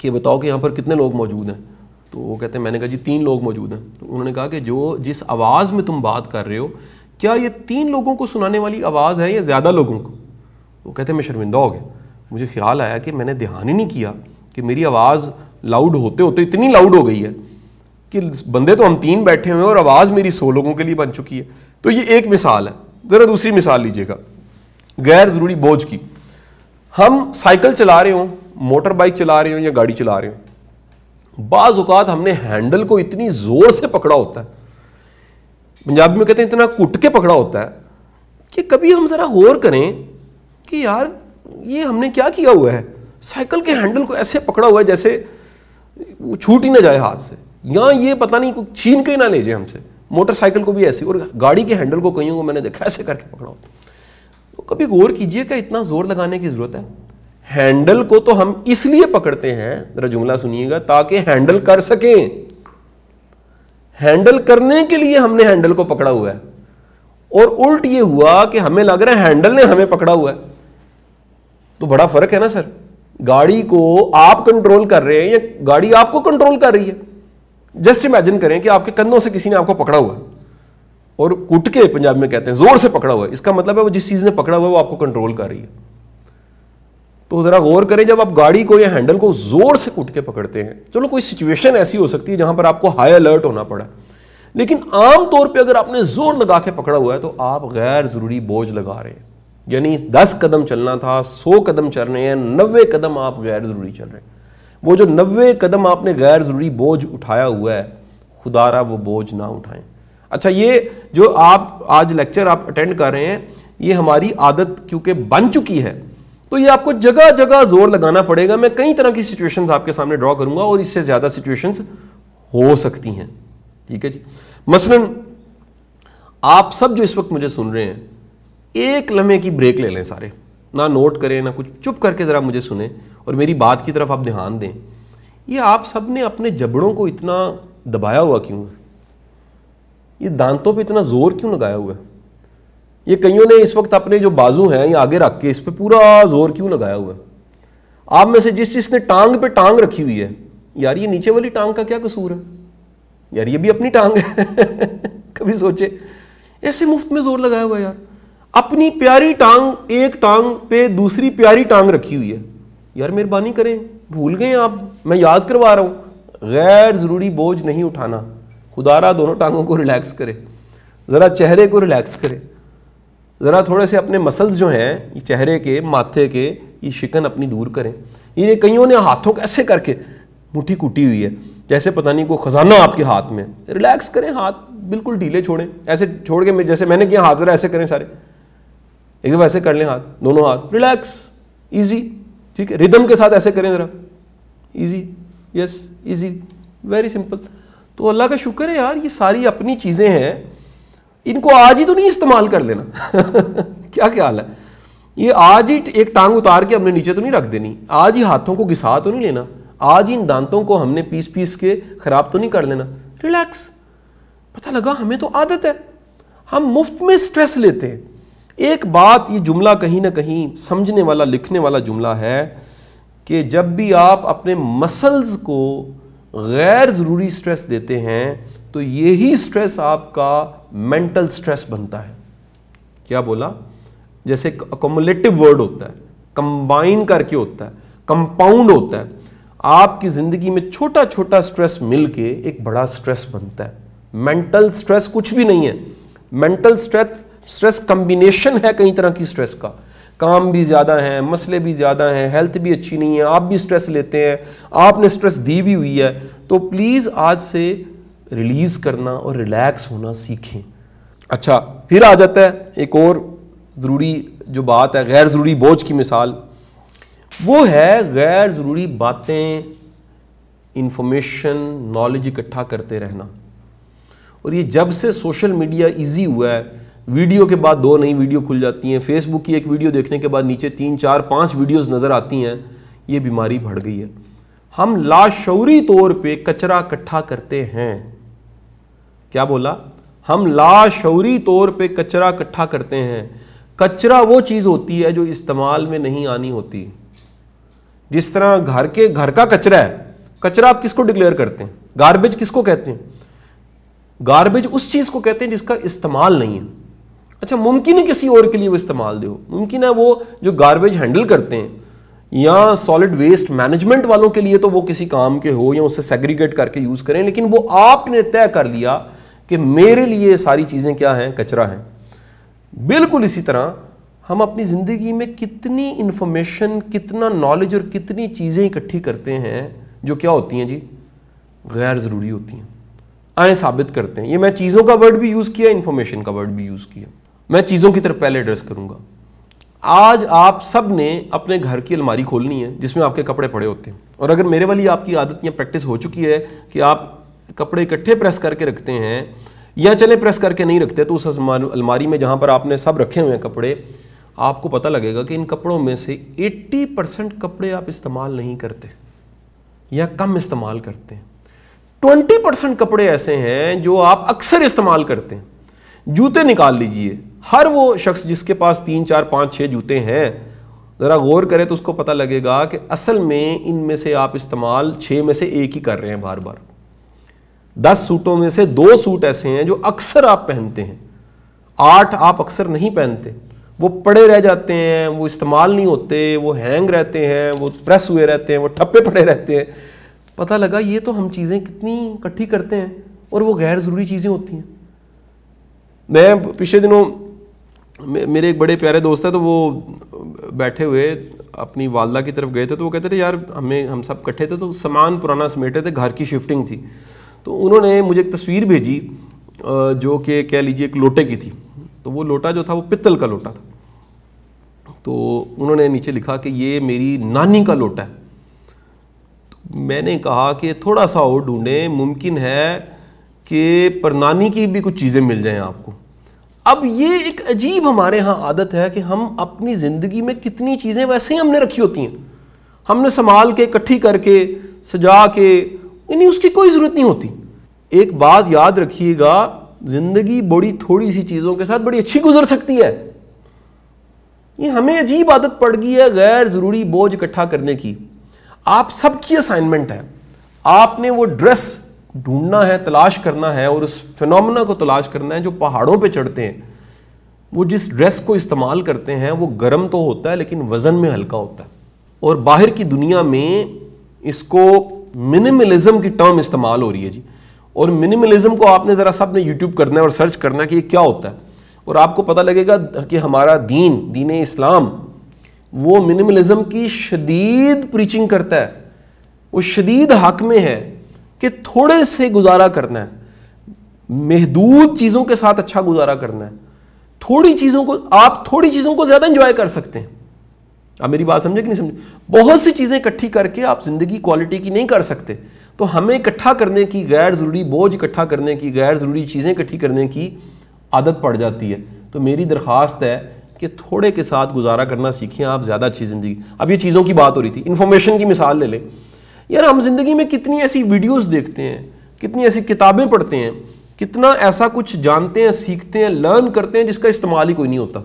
कि बताओ कि यहाँ पर कितने लोग मौजूद हैं तो वो कहते हैं मैंने कहा जी तीन लोग मौजूद हैं तो उन्होंने कहा कि जो जिस आवाज़ में तुम बात कर रहे हो क्या ये तीन लोगों को सुनाने वाली आवाज़ है या ज़्यादा लोगों को वो कहते हैं मैं शर्मिंदा हो गया मुझे ख्याल आया कि मैंने ध्यान ही नहीं किया कि मेरी आवाज़ लाउड होते होते इतनी लाउड हो गई है कि बंदे तो हम तीन बैठे हुए हैं और आवाज़ मेरी सौ लोगों के लिए बन चुकी है तो ये एक मिसाल है ज़रा दूसरी मिसाल लीजिएगा गैर ज़रूरी बोझ की हम साइकिल चला रहे हों मोटर बाइक चला रहे हों या गाड़ी चला रहे हों बाज़ात हमने हैंडल को इतनी ज़ोर से पकड़ा होता है पंजाबी में कहते हैं इतना कुट के पकड़ा होता है कि कभी हम ज़रा गौर करें कि यार ये हमने क्या किया हुआ है साइकिल के हैंडल को ऐसे पकड़ा हुआ है जैसे वो छूट ही ना जाए हाथ से या ये पता नहीं कुछ छीन के ना ले जाए हमसे मोटरसाइकिल को भी ऐसे और गाड़ी के हैंडल को कहीं को मैंने देखा ऐसे करके पकड़ा हुआ तो कभी गौर क्या इतना जोर लगाने की ज़रूरत है हैंडल को तो हम इसलिए पकड़ते हैं जरा जुमला सुनिएगा ताकि हैंडल कर सकें हैंडल करने के लिए हमने हैंडल को पकड़ा हुआ है और उल्ट ये हुआ कि हमें लग रहा है हैंडल ने हमें पकड़ा हुआ है तो बड़ा फर्क है ना सर गाड़ी को आप कंट्रोल कर रहे हैं या गाड़ी आपको कंट्रोल कर रही है जस्ट इमेजिन करें कि आपके कंधों से किसी ने आपको पकड़ा हुआ और कुट के पंजाब में कहते हैं जोर से पकड़ा हुआ है इसका मतलब है वो जिस चीज़ ने पकड़ा हुआ है वो आपको कंट्रोल कर रही है तो ज़रा गौर करें जब आप गाड़ी को या हैंडल को ज़ोर से कुट के पकड़ते हैं चलो कोई सिचुएशन ऐसी हो सकती है जहां पर आपको हाई अलर्ट होना पड़ा लेकिन आमतौर पर अगर आपने ज़ोर लगा के पकड़ा हुआ है तो आप गैर ज़रूरी बोझ लगा रहे हैं यानी दस कदम चलना था सौ कदम चल रहे हैं नब्बे कदम आप गैर ज़रूरी चल रहे हैं वो जो नब्बे कदम आपने गैर ज़रूरी बोझ उठाया हुआ है खुदारा वो बोझ ना उठाएं अच्छा ये जो आप आज लेक्चर आप अटेंड कर रहे हैं ये हमारी आदत क्योंकि बन चुकी है तो ये आपको जगह जगह जोर लगाना पड़ेगा मैं कई तरह की सिचुएशन आपके सामने ड्रॉ करूंगा और इससे ज़्यादा सिचुएशन हो सकती हैं ठीक है जी मसलन आप सब जो इस वक्त मुझे सुन रहे हैं एक लम्हे की ब्रेक ले लें सारे ना नोट करें ना कुछ चुप करके ज़रा मुझे सुने और मेरी बात की तरफ आप ध्यान दें ये आप सब ने अपने जबड़ों को इतना दबाया हुआ क्यों है ये दांतों पे इतना ज़ोर क्यों लगाया हुआ है ये कईयों ने इस वक्त अपने जो बाजू हैं ये आगे रख के इस पर पूरा ज़ोर क्यों लगाया हुआ है आप में से जिस जिसने टांग पे टांग रखी हुई है यार ये नीचे वाली टांग का क्या कसूर है यार ये भी अपनी टांग है <laughs> कभी सोचे ऐसे मुफ्त में ज़ोर लगाया हुआ है यार अपनी प्यारी टांग एक टांग पे दूसरी प्यारी टांग रखी हुई है यार मेहरबानी करें भूल गए आप मैं याद करवा रहा हूँ गैर ज़रूरी बोझ नहीं उठाना खुदारा दोनों टांगों को रिलैक्स करें ज़रा चेहरे को रिलैक्स करें ज़रा थोड़े से अपने मसल्स जो हैं ये चेहरे के माथे के ये शिकन अपनी दूर करें ये कईयों ने हाथों को ऐसे करके मुठ्ठी कुटी हुई है जैसे पता नहीं को ख़जाना आपके हाथ में रिलैक्स करें हाथ बिल्कुल ढीले छोड़ें ऐसे छोड़ के जैसे मैंने किया हाथ ज़रा ऐसे करें सारे एकदम ऐसे कर लें हाथ दोनों हाथ रिलैक्स ईजी ठीक है रिदम के साथ ऐसे करें ज़रा easy yes easy very simple तो अल्लाह का शुक्र है यार ये सारी अपनी चीज़ें हैं इनको आज ही तो नहीं इस्तेमाल कर लेना <laughs> क्या ख्याल है ये आज ही एक टांग उतार के हमने नीचे तो नहीं रख देनी आज ही हाथों को घिसा तो नहीं लेना आज इन दांतों को हमने पीस पीस के ख़राब तो नहीं कर लेना रिलैक्स पता लगा हमें तो आदत है हम मुफ्त में स्ट्रेस लेते हैं एक बात ये जुमला कहीं ना कहीं समझने वाला लिखने वाला जुमला है कि जब भी आप अपने मसल्स को गैर ज़रूरी स्ट्रेस देते हैं तो यही स्ट्रेस आपका मेंटल स्ट्रेस बनता है क्या बोला जैसे अकोमोलेटिव वर्ड होता है कंबाइन करके होता है कंपाउंड होता है आपकी ज़िंदगी में छोटा छोटा स्ट्रेस मिल के एक बड़ा स्ट्रेस बनता है मेंटल स्ट्रेस कुछ भी नहीं है मेंटल स्ट्रेस स्ट्रेस कम्बिनेशन है कई तरह की स्ट्रेस का काम भी ज़्यादा है मसले भी ज़्यादा हैं हेल्थ भी अच्छी नहीं है आप भी स्ट्रेस लेते हैं आपने स्ट्रेस दी भी हुई है तो प्लीज़ आज से रिलीज़ करना और रिलैक्स होना सीखें अच्छा फिर आ जाता है एक और ज़रूरी जो बात है गैर ज़रूरी बोझ की मिसाल वो है गैर ज़रूरी बातें इंफॉर्मेशन नॉलेज इकट्ठा करते रहना और ये जब से सोशल मीडिया इजी हुआ है वीडियो के बाद दो नई वीडियो खुल जाती हैं फेसबुक की एक वीडियो देखने के बाद नीचे तीन चार पाँच वीडियोज़ नज़र आती हैं ये बीमारी बढ़ गई है हम लाशौरी तौर पे कचरा इकट्ठा करते हैं क्या बोला हम लाशौरी तौर पे कचरा इकट्ठा करते हैं कचरा वो चीज़ होती है जो इस्तेमाल में नहीं आनी होती जिस तरह घर के घर का कचरा है कचरा आप किसको डिक्लेयर करते हैं गार्बेज किसको कहते हैं गार्बेज उस चीज़ को कहते हैं जिसका इस्तेमाल नहीं है अच्छा मुमकिन है किसी और के लिए वो इस्तेमाल दे मुमकिन है वो जो गार्बेज हैंडल करते हैं या सॉलिड वेस्ट मैनेजमेंट वालों के लिए तो वो किसी काम के हो या उसे सेग्रीगेट करके यूज़ करें लेकिन वो आपने तय कर लिया कि मेरे लिए सारी चीज़ें क्या हैं कचरा हैं बिल्कुल इसी तरह हम अपनी ज़िंदगी में कितनी इन्फॉर्मेशन कितना नॉलेज और कितनी चीज़ें इकट्ठी करते हैं जो क्या होती हैं जी गैर ज़रूरी होती हैं आए साबित करते हैं ये मैं चीज़ों का वर्ड भी यूज़ किया इन्फॉर्मेशन का वर्ड भी यूज़ किया मैं चीज़ों की तरफ पहले एड्रेस करूँगा आज आप सब ने अपने घर की अलमारी खोलनी है जिसमें आपके कपड़े पड़े होते हैं और अगर मेरे वाली आपकी आदत या प्रैक्टिस हो चुकी है कि आप कपड़े इकट्ठे प्रेस करके रखते हैं या चले प्रेस करके नहीं रखते तो उस अलमारी में जहाँ पर आपने सब रखे हुए हैं कपड़े आपको पता लगेगा कि इन कपड़ों में से 80 परसेंट कपड़े आप इस्तेमाल नहीं करते या कम इस्तेमाल करते हैं 20 परसेंट कपड़े ऐसे हैं जो आप अक्सर इस्तेमाल करते हैं जूते निकाल लीजिए हर वो शख्स जिसके पास तीन चार पाँच छः जूते हैं ज़रा गौर करें तो उसको पता लगेगा कि असल में इनमें से आप इस्तेमाल छः में से एक ही कर रहे हैं बार बार दस सूटों में से दो सूट ऐसे हैं जो अक्सर आप पहनते हैं आठ आप अक्सर नहीं पहनते वो पड़े रह जाते हैं वो इस्तेमाल नहीं होते वो हैंग रहते हैं वो प्रेस हुए रहते हैं वो ठप्पे पड़े रहते हैं पता लगा ये तो हम चीज़ें कितनी इकट्ठी करते हैं और वो गैर ज़रूरी चीज़ें होती हैं मैं पिछले दिनों मेरे एक बड़े प्यारे दोस्त हैं तो वो बैठे हुए अपनी वालदा की तरफ गए थे तो वो कहते थे यार हमें हम सब इकट्ठे थे तो सामान पुराना समेटे थे घर की शिफ्टिंग थी तो उन्होंने मुझे एक तस्वीर भेजी जो कि कह लीजिए एक लोटे की थी तो वो लोटा जो था वो पित्तल का लोटा था तो उन्होंने नीचे लिखा कि ये मेरी नानी का लोटा है तो मैंने कहा कि थोड़ा सा और ढूंढें मुमकिन है कि पर नानी की भी कुछ चीज़ें मिल जाएँ आपको अब ये एक अजीब हमारे यहाँ आदत है कि हम अपनी ज़िंदगी में कितनी चीज़ें वैसे ही हमने रखी होती हैं हमने संभाल के इकट्ठी करके सजा के इन्हीं उसकी कोई ज़रूरत नहीं होती एक बात याद रखिएगा ज़िंदगी बड़ी थोड़ी सी चीज़ों के साथ बड़ी अच्छी गुजर सकती है ये हमें अजीब आदत पड़ गई है गैर ज़रूरी बोझ इकट्ठा करने की आप सबकी असाइनमेंट है आपने वो ड्रेस ढूंढना है तलाश करना है और उस फिनोमेना को तलाश करना है जो पहाड़ों पे चढ़ते हैं वो जिस ड्रेस को इस्तेमाल करते हैं वो गर्म तो होता है लेकिन वज़न में हल्का होता है और बाहर की दुनिया में इसको मिनिमलिज़म की टर्म इस्तेमाल हो रही है जी और मिनिमलिज्म को आपने ज़रा सब ने यूट्यूब करना है और सर्च करना है कि ये क्या होता है और आपको पता लगेगा कि हमारा दीन दीन इस्लाम वो मिनिमलिज़म की शदीद प्रीचिंग करता है वो शदीद हक में है कि थोड़े से गुजारा करना है महदूद चीज़ों के साथ अच्छा गुजारा करना है थोड़ी चीज़ों को आप थोड़ी चीज़ों को ज़्यादा इंजॉय कर सकते हैं आप मेरी बात समझे कि नहीं समझे बहुत सी चीज़ें इकट्ठी करके आप ज़िंदगी क्वालिटी की नहीं कर सकते तो हमें इकट्ठा करने की गैर ज़रूरी बोझ इकट्ठा करने की गैर ज़रूरी चीज़ें इकट्ठी करने की आदत पड़ जाती है तो मेरी दरख्वास्त है कि थोड़े के साथ गुजारा करना सीखें आप ज़्यादा अच्छी ज़िंदगी अब ये चीज़ों की बात हो रही थी इन्फॉर्मेशन की मिसाल ले लें यार हम जिंदगी में कितनी ऐसी वीडियोस देखते हैं कितनी ऐसी किताबें पढ़ते हैं कितना ऐसा कुछ जानते हैं सीखते हैं लर्न करते हैं जिसका इस्तेमाल ही कोई नहीं होता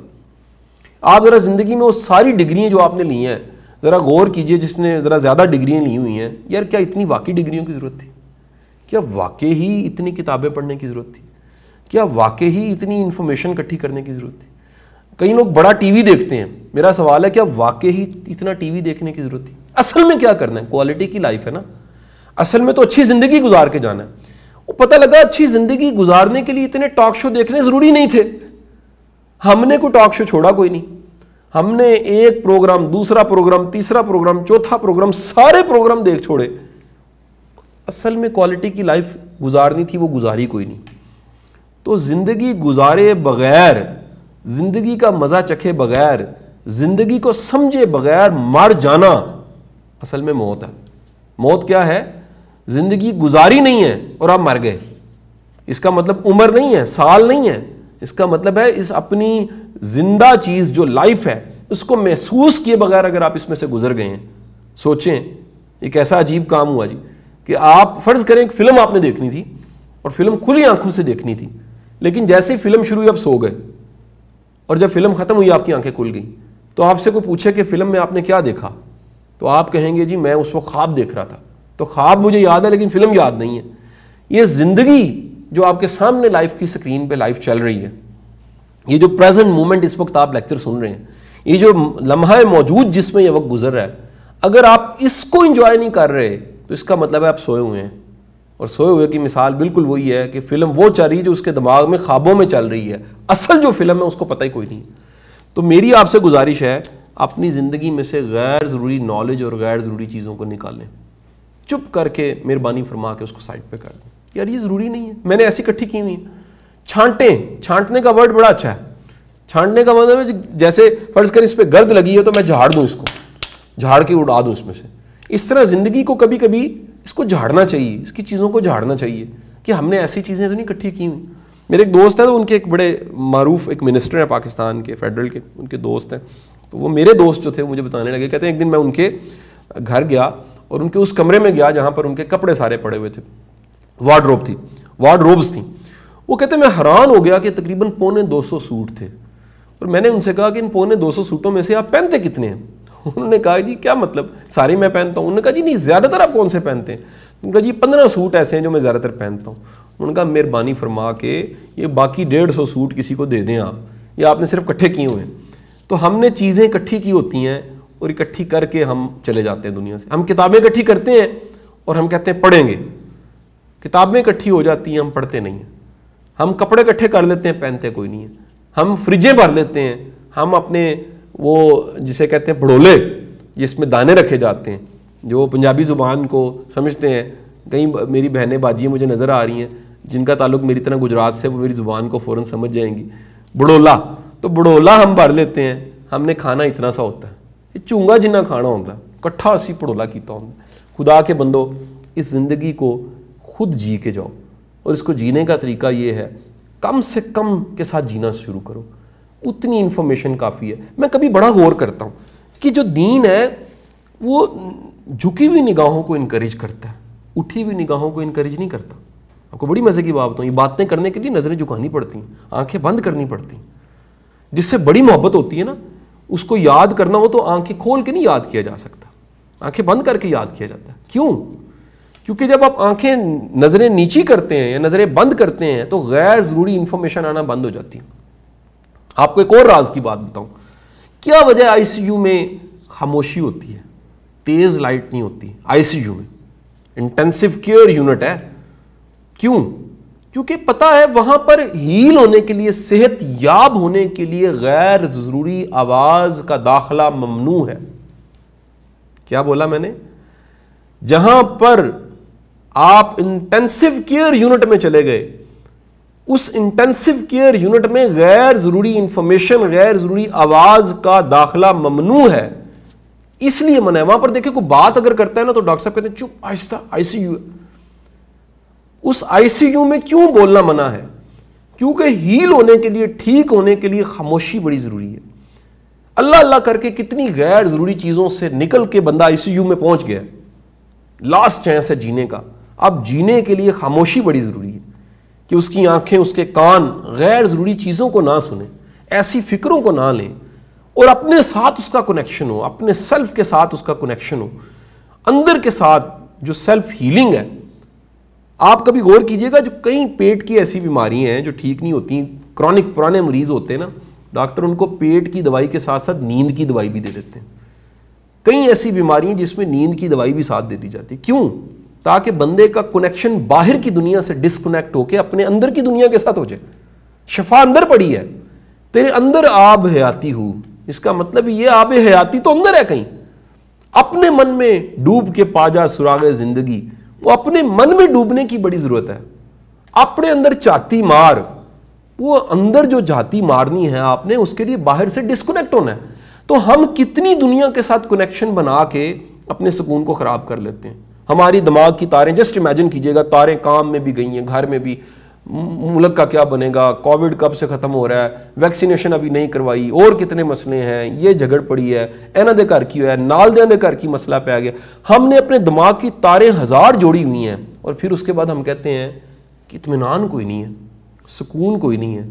आप ज़रा ज़िंदगी में वो सारी डिग्रियाँ जो आपने ली हैं ज़रा गौर कीजिए जिसने ज़रा ज़्यादा डिग्रियाँ ली हुई हैं यार क्या इतनी वाकई डिग्रियों की ज़रूरत थी क्या वाकई ही इतनी किताबें पढ़ने की ज़रूरत थी क्या वाकई ही इतनी इन्फॉर्मेशन इकट्ठी करने की ज़रूरत थी कई लोग बड़ा टीवी देखते हैं मेरा सवाल है क्या वाकई ही इतना टीवी देखने की जरूरत थी असल में क्या करना है क्वालिटी की लाइफ है ना असल में तो अच्छी जिंदगी गुजार के जाना है वो पता लगा अच्छी जिंदगी गुजारने के लिए इतने टॉक शो देखने जरूरी नहीं थे हमने कोई टॉक शो छोड़ा कोई नहीं हमने एक प्रोग्राम दूसरा प्रोग्राम तीसरा प्रोग्राम चौथा प्रोग्राम सारे प्रोग्राम देख छोड़े असल में क्वालिटी की लाइफ गुजारनी थी वो गुजारी कोई नहीं तो जिंदगी गुजारे बगैर ज़िंदगी का मज़ा चखे बगैर ज़िंदगी को समझे बगैर मर जाना असल में मौत है मौत क्या है ज़िंदगी गुजारी नहीं है और आप मर गए इसका मतलब उम्र नहीं है साल नहीं है इसका मतलब है इस अपनी ज़िंदा चीज़ जो लाइफ है उसको महसूस किए बगैर अगर आप इसमें से गुजर गए हैं सोचें एक ऐसा अजीब काम हुआ जी कि आप फ़र्ज़ करें एक फ़िल्म आपने देखनी थी और फिल्म खुली आंखों से देखनी थी लेकिन जैसे ही फिल्म शुरू हुई आप सो गए और जब फिल्म ख़त्म हुई आपकी आंखें खुल गई तो आपसे कोई पूछे कि फ़िल्म में आपने क्या देखा तो आप कहेंगे जी मैं उस वक्त ख्वाब देख रहा था तो ख्वाब मुझे याद है लेकिन फ़िल्म याद नहीं है ये ज़िंदगी जो आपके सामने लाइफ की स्क्रीन पे लाइफ चल रही है ये जो प्रेजेंट मोमेंट इस वक्त आप लेक्चर सुन रहे हैं ये जो लम्हा मौजूद जिसमें यह वक्त गुजर रहा है अगर आप इसको इंजॉय नहीं कर रहे तो इसका मतलब है आप सोए हुए हैं और सोए हुए की मिसाल बिल्कुल वही है कि फ़िल्म वो चल रही है जो उसके दिमाग में ख्वाबों में चल रही है असल जो फ़िल्म है उसको पता ही कोई नहीं तो मेरी आपसे गुजारिश है अपनी ज़िंदगी में से गैर ज़रूरी नॉलेज और गैर ज़रूरी चीज़ों को निकालें चुप करके मेहरबानी फरमा के उसको साइड पर कर दें यार ये ज़रूरी नहीं है मैंने ऐसी इकट्ठी की हुई है छांटें छांटने का वर्ड बड़ा अच्छा है छांटने का मतलब जैसे फ़र्ज़ करें इस पर गर्द लगी है तो मैं झाड़ दूँ इसको झाड़ के उड़ा दूँ उसमें से इस तरह ज़िंदगी को कभी कभी इसको झाड़ना चाहिए इसकी चीज़ों को झाड़ना चाहिए कि हमने ऐसी चीज़ें तो नहीं इकट्ठी की हुई मेरे एक दोस्त हैं तो उनके एक बड़े मरूफ एक मिनिस्टर हैं पाकिस्तान के फेडरल के उनके दोस्त हैं तो वो मेरे दोस्त जो थे मुझे बताने लगे कहते हैं एक दिन मैं उनके घर गया और उनके उस कमरे में गया जहाँ पर उनके कपड़े सारे पड़े हुए थे वार्ड्रोब थी वार्ड्रोब्स थी वो कहते मैं हैरान हो गया कि तकरीबन पौने 200 सूट थे और मैंने उनसे कहा कि इन पौने 200 सूटों में से आप पहनते कितने हैं उन्होंने कहा जी क्या मतलब सारे मैं पहनता हूँ उन्होंने कहा जी नहीं ज़्यादातर आप कौन से पहनते हैं उन्होंने कहा जी पंद्रह सूट ऐसे हैं जो मैं ज़्यादातर पहनता हूँ उन्होंने कहा मेहरबानी फरमा के ये बाकी डेढ़ सौ सूट किसी को दे दें आप ये आपने सिर्फ इकट्ठे किए हुए हैं तो हमने चीज़ें इकट्ठी की होती हैं और इकट्ठी करके हम चले जाते हैं दुनिया से हम किताबें इकट्ठी करते हैं और हम कहते हैं पढ़ेंगे किताबें इकट्ठी हो जाती हैं हम पढ़ते नहीं हैं हम कपड़े इकट्ठे कर लेते हैं पहनते कोई नहीं है हम फ्रिजें भर लेते हैं हम अपने वो जिसे कहते हैं भड़ोले जिसमें दाने रखे जाते हैं जो पंजाबी ज़ुबान को समझते हैं कई मेरी बहनें बाजियाँ मुझे नज़र आ रही हैं जिनका ताल्लुक मेरी तरह गुजरात से वो मेरी ज़ुबान को फ़ौर समझ जाएंगी बड़ोला तो बड़ोला हम भर लेते हैं हमने खाना इतना सा होता है चूंगा जिन्ना खाना होता कट्ठा असी बड़ोला किया होता खुदा के बंदो इस ज़िंदगी को खुद जी के जाओ और इसको जीने का तरीका ये है कम से कम के साथ जीना शुरू करो उतनी इन्फॉर्मेशन काफ़ी है मैं कभी बड़ा गौर करता हूँ कि जो दीन है वो झुकी हुई निगाहों को इनक्रेज करता है उठी हुई निगाहों को इनक्रेज नहीं करता आपको बड़ी मज़े की बात बताऊँ ये बातें करने के लिए नज़रें झुकानी पड़ती हैं आंखें बंद करनी पड़ती हैं जिससे बड़ी मोहब्बत होती है ना उसको याद करना हो तो आंखें खोल के नहीं याद किया जा सकता आंखें बंद करके याद किया जाता है क्यों क्योंकि जब आप आंखें नज़रें नीची करते हैं या नज़रें बंद करते हैं तो गैर ज़रूरी इन्फॉर्मेशन आना बंद हो जाती है आपको एक और राज की बात बताऊं क्या वजह आईसीयू में खामोशी होती है तेज लाइट नहीं होती आईसीयू में इंटेंसिव केयर यूनिट है क्यों क्योंकि पता है वहां पर हील होने के लिए सेहत याब होने के लिए गैर जरूरी आवाज का दाखला ममनू है क्या बोला मैंने जहां पर आप इंटेंसिव केयर यूनिट में चले गए उस इंटेंसिव केयर यूनिट में गैर ज़रूरी इंफॉर्मेशन गैर ज़रूरी आवाज़ का दाखला ममनू है इसलिए मना है वहां पर देखिए कोई बात अगर करता है ना तो डॉक्टर साहब कहते हैं चुप आहिस्ता आईसीयू है उस आईसीयू में क्यों बोलना मना है क्योंकि हील होने के लिए ठीक होने के लिए खामोशी बड़ी ज़रूरी है अल्लाह अल्लाह करके कितनी गैर ज़रूरी चीज़ों से निकल के बंदा आईसीयू में पहुंच गया लास्ट चांस है जीने का अब जीने के लिए खामोशी बड़ी ज़रूरी है कि उसकी आंखें उसके कान गैर ज़रूरी चीज़ों को ना सुने ऐसी फ़िक्रों को ना लें और अपने साथ उसका कनेक्शन हो अपने सेल्फ के साथ उसका कनेक्शन हो अंदर के साथ जो सेल्फ हीलिंग है आप कभी गौर कीजिएगा जो कई पेट की ऐसी बीमारियां हैं जो ठीक नहीं होती क्रॉनिक पुराने मरीज होते हैं ना डॉक्टर उनको पेट की दवाई के साथ साथ नींद की दवाई भी दे देते हैं कई ऐसी बीमारियां जिसमें नींद की दवाई भी साथ दे दी जाती है क्यों ताकि बंदे का कनेक्शन बाहर की दुनिया से डिसकनेक्ट होकर अपने अंदर की दुनिया के साथ हो जाए शफा अंदर पड़ी है तेरे अंदर आब हयाती हो इसका मतलब ये आब हयाती तो अंदर है कहीं अपने मन में डूब के पा जा सुराग जिंदगी वो अपने मन में डूबने की बड़ी ज़रूरत है अपने अंदर चाती मार वो अंदर जो जाती मारनी है आपने उसके लिए बाहर से डिस्कनेक्ट होना है तो हम कितनी दुनिया के साथ कनेक्शन बना के अपने सुकून को ख़राब कर लेते हैं हमारी दिमाग की तारें जस्ट इमेजिन कीजिएगा तारें काम में भी गई हैं घर में भी मुल्क का क्या बनेगा कोविड कब से ख़त्म हो रहा है वैक्सीनेशन अभी नहीं करवाई और कितने मसले हैं ये झगड़ पड़ी है इन्हों के घर की है नाल दे घर की मसला पै गया हमने अपने दिमाग की तारें हज़ार जोड़ी हुई हैं और फिर उसके बाद हम कहते हैं कि इतमान कोई नहीं है सुकून कोई नहीं है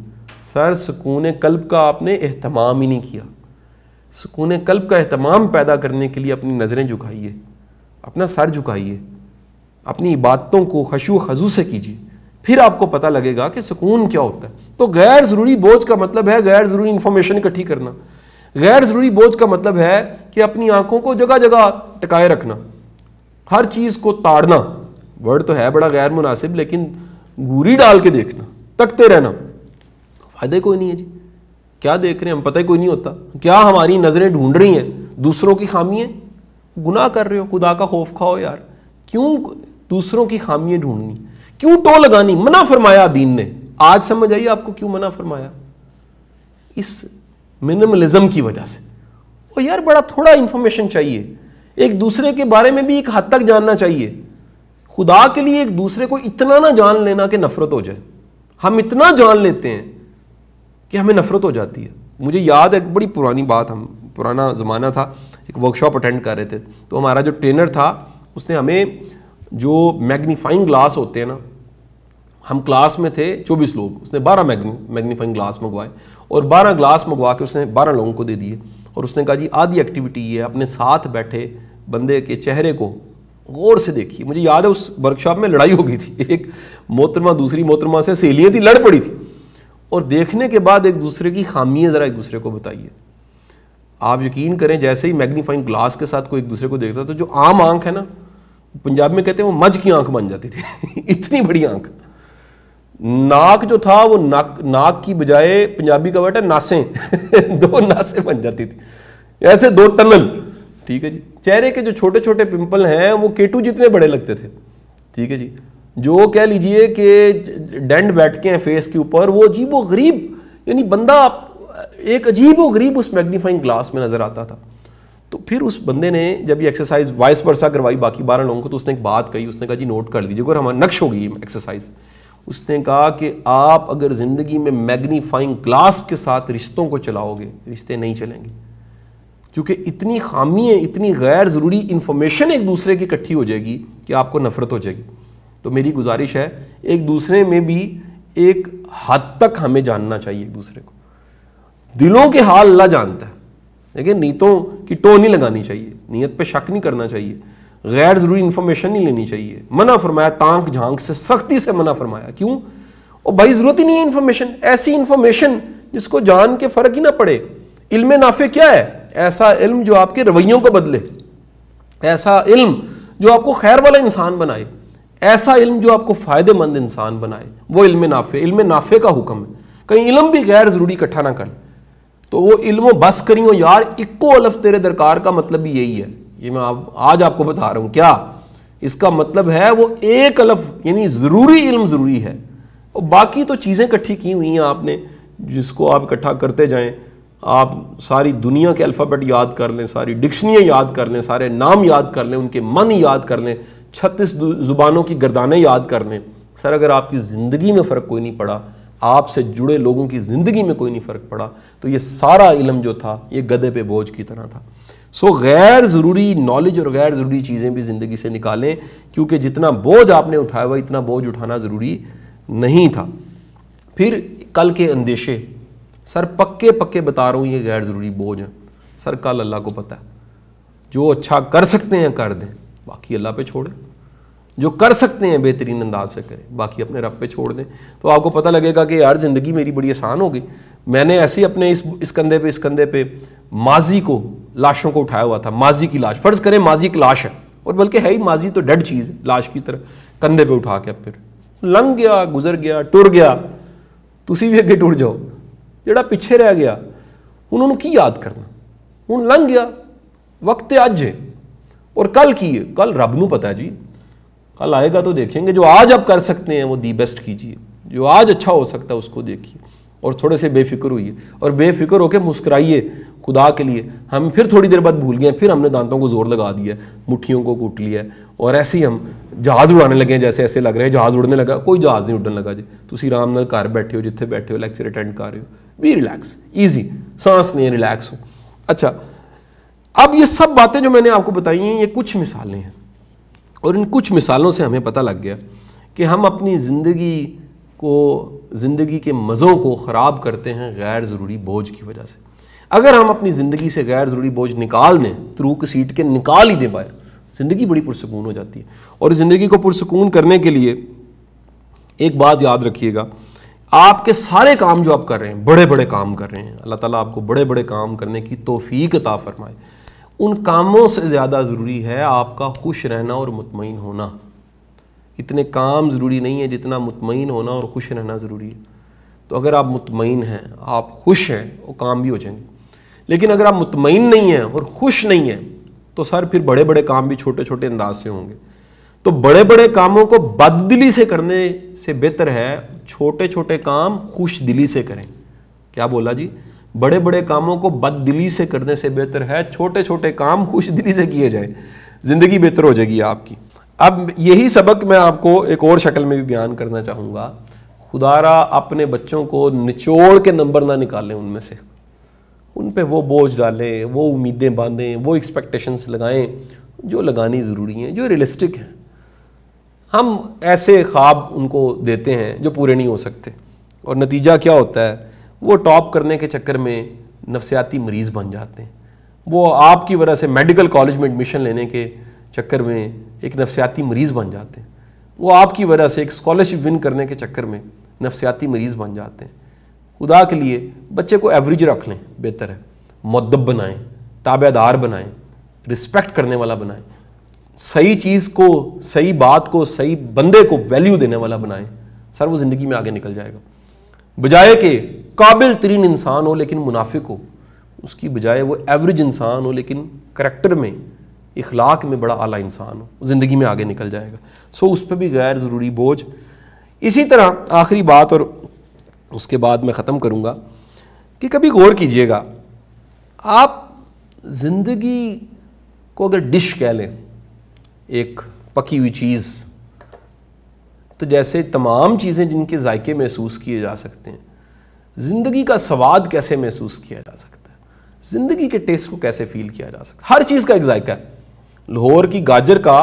सर सुकून कल्ब का आपने अहतमाम ही नहीं किया सुकून कल्ब का अहतमाम पैदा करने के लिए अपनी नज़रें झुकाइए अपना सर झुकाइए अपनी इबादतों को हशु खजू से कीजिए फिर आपको पता लगेगा कि सुकून क्या होता है तो गैर ज़रूरी बोझ का मतलब है गैर ज़रूरी इंफॉर्मेशन इकट्ठी करना गैर ज़रूरी बोझ का मतलब है कि अपनी आंखों को जगह जगह टकाए रखना हर चीज़ को ताड़ना वर्ड तो है बड़ा गैर मुनासिब लेकिन गूरी डाल के देखना तकते रहना फ़ायदे कोई नहीं है जी क्या देख रहे हैं हम पता ही कोई नहीं होता क्या हमारी नज़रें ढूंढ रही हैं दूसरों की खामियाँ गुनाह कर रहे हो खुदा का खौफ खाओ यार क्यों दूसरों की खामियां ढूंढनी क्यों टो लगानी मना फरमाया दीन ने आज समझ आई आपको क्यों मना फरमाया इस मिनिमलिज्म की वजह से और यार बड़ा थोड़ा इंफॉर्मेशन चाहिए एक दूसरे के बारे में भी एक हद तक जानना चाहिए खुदा के लिए एक दूसरे को इतना ना जान लेना कि नफरत हो जाए हम इतना जान लेते हैं कि हमें नफरत हो जाती है मुझे याद है एक बड़ी पुरानी बात हम पुराना ज़माना था एक वर्कशॉप अटेंड कर रहे थे तो हमारा जो ट्रेनर था उसने हमें जो मैग्नीफाइंग ग्लास होते हैं ना हम क्लास में थे चौबीस लोग उसने बारह मैग्नीफाइंग ग्लास मंगवाए और बारह ग्लास मंगवा के उसने बारह लोगों को दे दिए और उसने कहा जी आधी एक्टिविटी ये है अपने साथ बैठे बंदे के चेहरे को गौर से देखिए मुझे याद है उस वर्कशॉप में लड़ाई हो गई थी <laughs> एक मोहतरमा दूसरी मोहतरमा से सहेलियाँ थी लड़ पड़ी थी और देखने के बाद एक दूसरे की खामियाँ ज़रा एक दूसरे को बताइए आप यकीन करें जैसे ही मैग्नीफाइंग ग्लास के साथ कोई एक दूसरे को देखता तो जो आम आंख है ना पंजाब में कहते हैं वो मज की आंख बन जाती थी <laughs> इतनी बड़ी आंख नाक जो था वो नाक नाक की बजाय पंजाबी का वर्ड है नासें <laughs> दो नासें बन जाती थी ऐसे दो टनल ठीक है जी चेहरे के जो छोटे छोटे पिंपल हैं वो केटू जितने बड़े लगते थे ठीक है जी जो कह लीजिए कि डेंड बैठ के हैं फेस के ऊपर वो अजीब वो गरीब यानी बंदा आप एक अजीब व गरीब उस मैग्नीफाइंग ग्लास में नज़र आता था तो फिर उस बंदे ने जब ये एक्सरसाइज वाइस वर्षा करवाई बाकी बारह लोगों को तो उसने एक बात कही उसने कहा जी नोट कर लीजिए अगर हमारा नक्श होगी एक्सरसाइज उसने कहा कि आप अगर ज़िंदगी में मैग्नीफाइंग ग्लास के साथ रिश्तों को चलाओगे रिश्ते नहीं चलेंगे क्योंकि इतनी है इतनी गैर ज़रूरी इन्फॉर्मेशन एक दूसरे की इकट्ठी हो जाएगी कि आपको नफरत हो जाएगी तो मेरी गुजारिश है एक दूसरे में भी एक हद तक हमें जानना चाहिए एक दूसरे को दिलों के हाल अल्लाह जानता है देखिए नीतों की टो नहीं लगानी चाहिए नीयत पे शक नहीं करना चाहिए गैर ज़रूरी इंफॉर्मेशन नहीं लेनी चाहिए मना फरमाया तांक झांक से सख्ती से मना फरमाया क्यों और भाई ज़रूरत ही नहीं है इंफॉर्मेशन ऐसी इंफॉर्मेशन जिसको जान के फ़र्क ही ना पड़े इल्म नाफे क्या है ऐसा इल्म जो आपके रवैयों को बदले ऐसा इल्म जो आपको खैर वाला इंसान बनाए ऐसा इल्म जो आपको फ़ायदेमंद इंसान बनाए वो इल्म नाफे इल्म नाफे का हुक्म है कहीं इलम भी गैर ज़रूरी इकट्ठा ना कर तो वो इल्म बस करी हो यार इक्को अलफ तेरे दरकार का मतलब भी यही है ये मैं आप आज आपको बता रहा हूँ क्या इसका मतलब है वो एक अलफ यानी ज़रूरी इल्म ज़रूरी है और बाकी तो चीज़ें इकट्ठी की हुई हैं आपने जिसको आप इकट्ठा करते जाएं आप सारी दुनिया के अल्फ़ाबेट याद कर लें सारी डिक्शनियाँ याद कर लें सारे नाम याद कर लें उनके मन याद कर लें छत्तीस ज़ुबानों की गर्दानें याद कर लें सर अगर आपकी ज़िंदगी में फ़र्क कोई नहीं पड़ा आपसे जुड़े लोगों की ज़िंदगी में कोई नहीं फ़र्क पड़ा तो ये सारा इलम जो था ये गधे पे बोझ की तरह था सो गैर ज़रूरी नॉलेज और गैर ज़रूरी चीज़ें भी ज़िंदगी से निकालें क्योंकि जितना बोझ आपने उठाया हुआ इतना बोझ उठाना ज़रूरी नहीं था फिर कल के अंदेशे सर पक्के पक्के बता रहा हूँ ये गैर ज़रूरी बोझ हैं सर कल अल्लाह को पता है जो अच्छा कर सकते हैं कर दें बाकी अल्लाह पे छोड़ें जो कर सकते हैं बेहतरीन अंदाज से करें बाकी अपने रब पे छोड़ दें तो आपको पता लगेगा कि यार ज़िंदगी मेरी बड़ी आसान होगी मैंने ऐसे ही अपने इस इस कंधे पे इस कंधे पे माजी को लाशों को उठाया हुआ था माजी की लाश फ़र्ज़ करें माजी एक लाश है और बल्कि है ही माजी तो डेड चीज़ है लाश की तरह कंधे पर उठा के फिर लंघ गया गुजर गया टुर गया तुम भी अगे टुर जाओ जोड़ा पिछे रह गया उन्होंने की याद करना हूँ लंघ गया वक्त अज है और कल की है कल रब न पता है जी कल आएगा तो देखेंगे जो आज आप कर सकते हैं वो दी बेस्ट कीजिए जो आज अच्छा हो सकता है उसको देखिए और थोड़े से बेफिक्र हुई और बेफिक्र होकर मुस्कराइए खुदा के लिए हम फिर थोड़ी देर बाद भूल गए फिर हमने दांतों को जोर लगा दिया मुठ्ठियों को कूट लिया और ऐसे ही हम जहाज़ उड़ाने लगे जैसे ऐसे लग रहे हैं जहाज़ उड़ने लगा कोई जहाज़ नहीं उड़ने लगा जी तुम आराम नाल घर बैठे हो जिते बैठे हो लैक्चर अटेंड कर रहे हो वी रिलैक्स ईजी सांस नहीं रिलैक्स हो अच्छा अब ये सब बातें जो मैंने आपको बताई हैं ये कुछ मिसालें हैं और इन कुछ मिसालों से हमें पता लग गया कि हम अपनी ज़िंदगी को ज़िंदगी के मज़ों को ख़राब करते हैं गैर ज़रूरी बोझ की वजह से अगर हम अपनी ज़िंदगी से गैर ज़रूरी बोझ निकाल दें थ्रू की सीट के निकाल ही दें बाहर ज़िंदगी बड़ी पुरसकून हो जाती है और ज़िंदगी को पुरसकून करने के लिए एक बात याद रखिएगा आपके सारे काम जो आप कर रहे हैं बड़े बड़े काम कर रहे हैं अल्लाह ताला आपको बड़े बड़े काम करने की तोफ़ी अता फ़रमाए उन कामों से ज़्यादा ज़रूरी है आपका खुश रहना और मुतमिन होना इतने काम ज़रूरी नहीं है जितना मुतमिन होना और खुश रहना ज़रूरी है तो अगर आप मुतमिन हैं आप खुश हैं वो काम भी हो जाएंगे लेकिन अगर आप मुतमिन नहीं हैं और खुश नहीं हैं तो सर फिर बड़े बड़े काम भी छोटे छोटे अंदाज से होंगे तो बड़े बड़े कामों को बददिली से करने से बेहतर है छोटे छोटे काम खुश दिली से करें क्या बोला जी बड़े बड़े कामों को बद दिली से करने से बेहतर है छोटे छोटे काम खुश दिली से किए जाएं ज़िंदगी बेहतर हो जाएगी आपकी अब यही सबक मैं आपको एक और शक्ल में भी बयान करना चाहूँगा खुदारा अपने बच्चों को निचोड़ के नंबर ना निकालें उनमें से उन पर वो बोझ डालें वो उम्मीदें बांधें वो एक्सपेक्टेशंस लगाएं जो लगानी ज़रूरी हैं जो रियलिस्टिक हैं हम ऐसे ख्वाब उनको देते हैं जो पूरे नहीं हो सकते और नतीजा क्या होता है वो टॉप करने के चक्कर में नफसियाती मरीज़ बन जाते हैं वो आपकी वजह से मेडिकल कॉलेज में एडमिशन लेने के चक्कर में एक नफसियाती मरीज़ बन जाते हैं वो आपकी वजह से एक स्कॉलरशिप विन करने के चक्कर में नफसियाती मरीज़ बन जाते हैं खुदा के लिए बच्चे को एवरेज रख लें बेहतर है मदब बनाएं ताबेदार बनाएं रिस्पेक्ट करने वाला बनाएं सही चीज़ को सही बात को सही बंदे को वैल्यू देने वाला बनाएं सर वो ज़िंदगी में आगे निकल जाएगा बजाय के काबिल तरीन इंसान हो लेकिन मुनाफिक हो उसकी बजाय वो एवरेज इंसान हो लेकिन करेक्टर में इखलाक में बड़ा आला इंसान हो ज़िंदगी में आगे निकल जाएगा सो उस पर भी गैर ज़रूरी बोझ इसी तरह आखिरी बात और उसके बाद मैं ख़त्म करूँगा कि कभी गौर कीजिएगा आप ज़िंदगी को अगर डिश कह लें एक पकी हुई चीज़ तो जैसे तमाम चीज़ें जिनके जायके महसूस किए जा सकते हैं ज़िंदगी का स्वाद कैसे महसूस किया जा सकता है ज़िंदगी के टेस्ट को कैसे फील किया जा सकता है हर चीज़ का एक जायका है लाहौर की गाजर का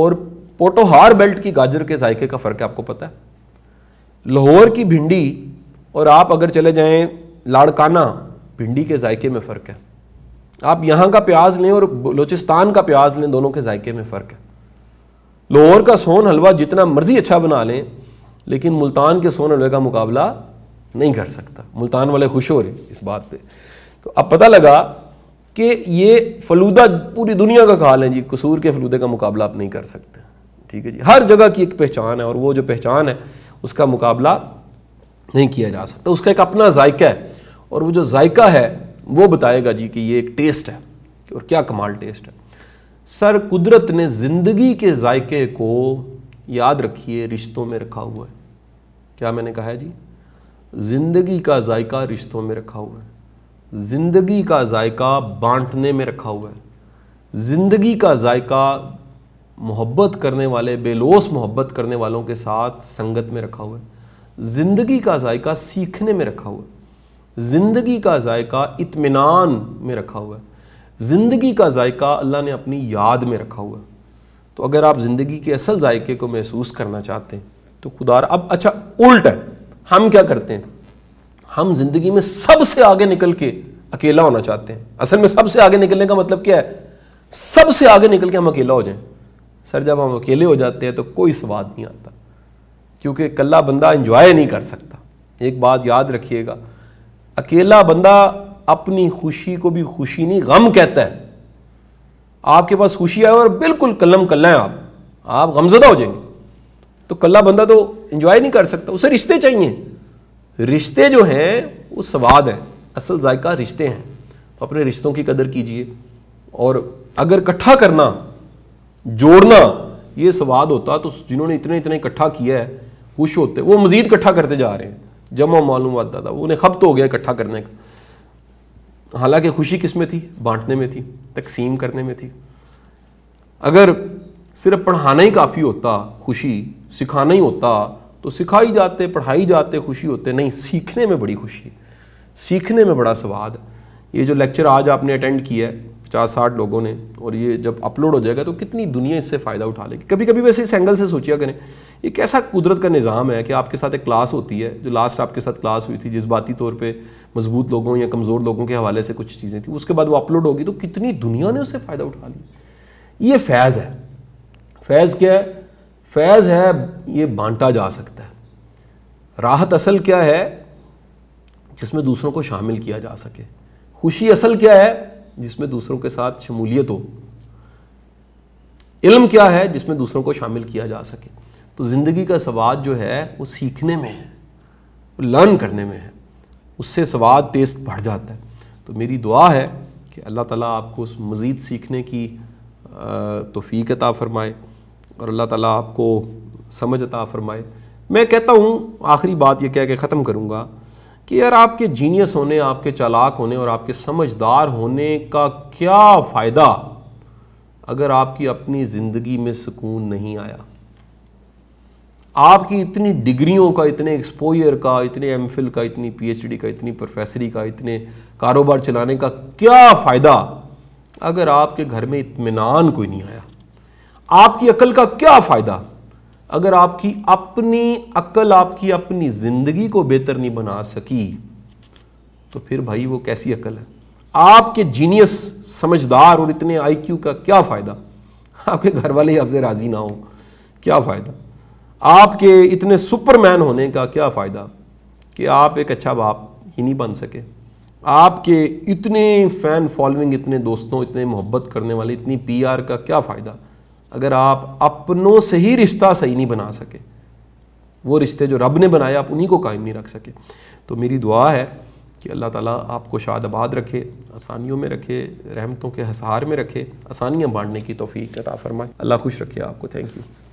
और पोटोहार बेल्ट की गाजर के जायके का फ़र्क है आपको पता है लाहौर की भिंडी और आप अगर चले जाएं लाड़काना भिंडी के जायके में फ़र्क है आप यहाँ का प्याज लें और बलोचिस्तान का प्याज लें दोनों के जायके में फ़र्क है लाहौर का सोन हलवा जितना मर्ज़ी अच्छा बना लें लेकिन मुल्तान के सोन हलवे का मुकाबला नहीं कर सकता मुल्तान वाले खुश हो रहे इस बात पे तो अब पता लगा कि ये फलूदा पूरी दुनिया का काल है जी कसूर के फलूदे का मुकाबला आप नहीं कर सकते ठीक है जी हर जगह की एक पहचान है और वो जो पहचान है उसका मुकाबला नहीं किया जा सकता उसका एक अपना जायका है और वो जो जायका है वो बताएगा जी कि ये एक टेस्ट है और क्या कमाल टेस्ट है सर कुदरत ने ज़िंदगी के जायके को याद रखिए रिश्तों में रखा हुआ है क्या मैंने कहा है जी ज़िंदगी का जायका रिश्तों में रखा हुआ है ज़िंदगी का जायका बांटने में रखा हुआ है ज़िंदगी का जायका मोहब्बत करने वाले बेलोस मोहब्बत करने वालों के साथ संगत में रखा हुआ है ज़िंदगी का जायका सीखने में रखा हुआ है ज़िंदगी का जायका इत्मीनान में रखा हुआ है ज़िंदगी का जायका अल्लाह ने अपनी याद में रखा हुआ है तो अगर आप ज़िंदगी के असल जायके को महसूस करना चाहते हैं तो खुदा अब अच्छा उल्ट है हम क्या करते हैं हम जिंदगी में सबसे आगे निकल के अकेला होना चाहते हैं असल में सबसे आगे निकलने का मतलब क्या है सबसे आगे निकल के हम अकेला हो जाएं सर जब हम अकेले हो जाते हैं तो कोई स्वाद नहीं आता क्योंकि कल्ला बंदा इंजॉय नहीं कर सकता एक बात याद रखिएगा अकेला बंदा अपनी खुशी को भी खुशी नहीं गम कहता है आपके पास खुशी आए और बिल्कुल कलम कल्ला है आप आप गमजदा हो जाएंगे तो कल्ला बंदा तो इंजॉय नहीं कर सकता उसे रिश्ते चाहिए रिश्ते जो हैं वो स्वाद हैं असल जायका रिश्ते हैं तो अपने रिश्तों की कदर कीजिए और अगर इकट्ठा करना जोड़ना ये स्वाद होता तो जिन्होंने इतने इतने इकट्ठा किया है खुश होते वो मज़ीद इकट्ठा करते जा रहे हैं जमा मालूम आता था उन्हें खपत हो गया इकट्ठा करने का हालांकि खुशी किस में थी बांटने में थी तकसीम करने में थी अगर सिर्फ पढ़ाना ही काफ़ी होता खुशी सिखाना ही होता तो सिखाई जाते पढ़ाई जाते खुशी होते नहीं सीखने में बड़ी खुशी सीखने में बड़ा स्वाद ये जो लेक्चर आज आपने अटेंड किया है पचास साठ लोगों ने और ये जब अपलोड हो जाएगा तो कितनी दुनिया इससे फ़ायदा उठा लेगी कभी कभी वैसे इस एंगल से सोचिया करें ये कैसा कुदरत का निज़ाम है कि आपके साथ एक क्लास होती है जो लास्ट आपके साथ क्लास हुई थी जज्बाती तौर पर मजबूत लोगों या कमज़ोर लोगों के हवाले से कुछ चीज़ें थी उसके बाद वो अपलोड होगी तो कितनी दुनिया ने उससे फ़ायदा उठा लिया ये फैज़ है फैज़ क्या है फैज़ है ये बांटा जा सकता है राहत असल क्या है जिसमें दूसरों को शामिल किया जा सके खुशी असल क्या है जिसमें दूसरों के साथ शमूलियत हो इल्म क्या है जिसमें दूसरों को शामिल किया जा सके तो ज़िंदगी का सवाद जो है वो सीखने में है वो लर्न करने में है उससे सवाद टेस्ट बढ़ जाता है तो मेरी दुआ है कि अल्लाह ताला आपको मज़ीद सीखने की तोफ़ी अता फ़रमाए और अल्लाह ताला आपको समझ अता फरमाए मैं कहता हूँ आखिरी बात ये कह के ख़त्म करूँगा कि यार आपके जीनियस होने आपके चालाक होने और आपके समझदार होने का क्या फ़ायदा अगर आपकी अपनी ज़िंदगी में सुकून नहीं आया आपकी इतनी डिग्रियों का इतने एक्सपोयर का इतने एम का इतनी डी का इतनी प्रोफेसरी का इतने कारोबार चलाने का क्या फ़ायदा अगर आपके घर में इतमान कोई नहीं आया आपकी अकल का क्या फ़ायदा अगर आपकी अपनी अकल आपकी अपनी ज़िंदगी को बेहतर नहीं बना सकी तो फिर भाई वो कैसी अकल है आपके जीनियस समझदार और इतने आईक्यू का क्या फ़ायदा आपके घर वाले आपसे राज़ी ना हो क्या फ़ायदा आपके इतने सुपरमैन होने का क्या फ़ायदा कि आप एक अच्छा बाप ही नहीं बन सके आपके इतने फ़ैन फॉलोइंग इतने दोस्तों इतने मोहब्बत करने वाले इतनी पीआर का क्या फ़ायदा अगर आप अपनों से ही रिश्ता सही नहीं बना सके वो रिश्ते जो रब ने बनाए आप उन्हीं को कायम नहीं रख सके तो मेरी दुआ है कि अल्लाह ताला आपको शादाबाद रखे आसानियों में रखे रहमतों के हसार में रखे आसानियाँ बांटने की तोफ़ी कता फरमाए अल्लाह खुश रखे आपको थैंक यू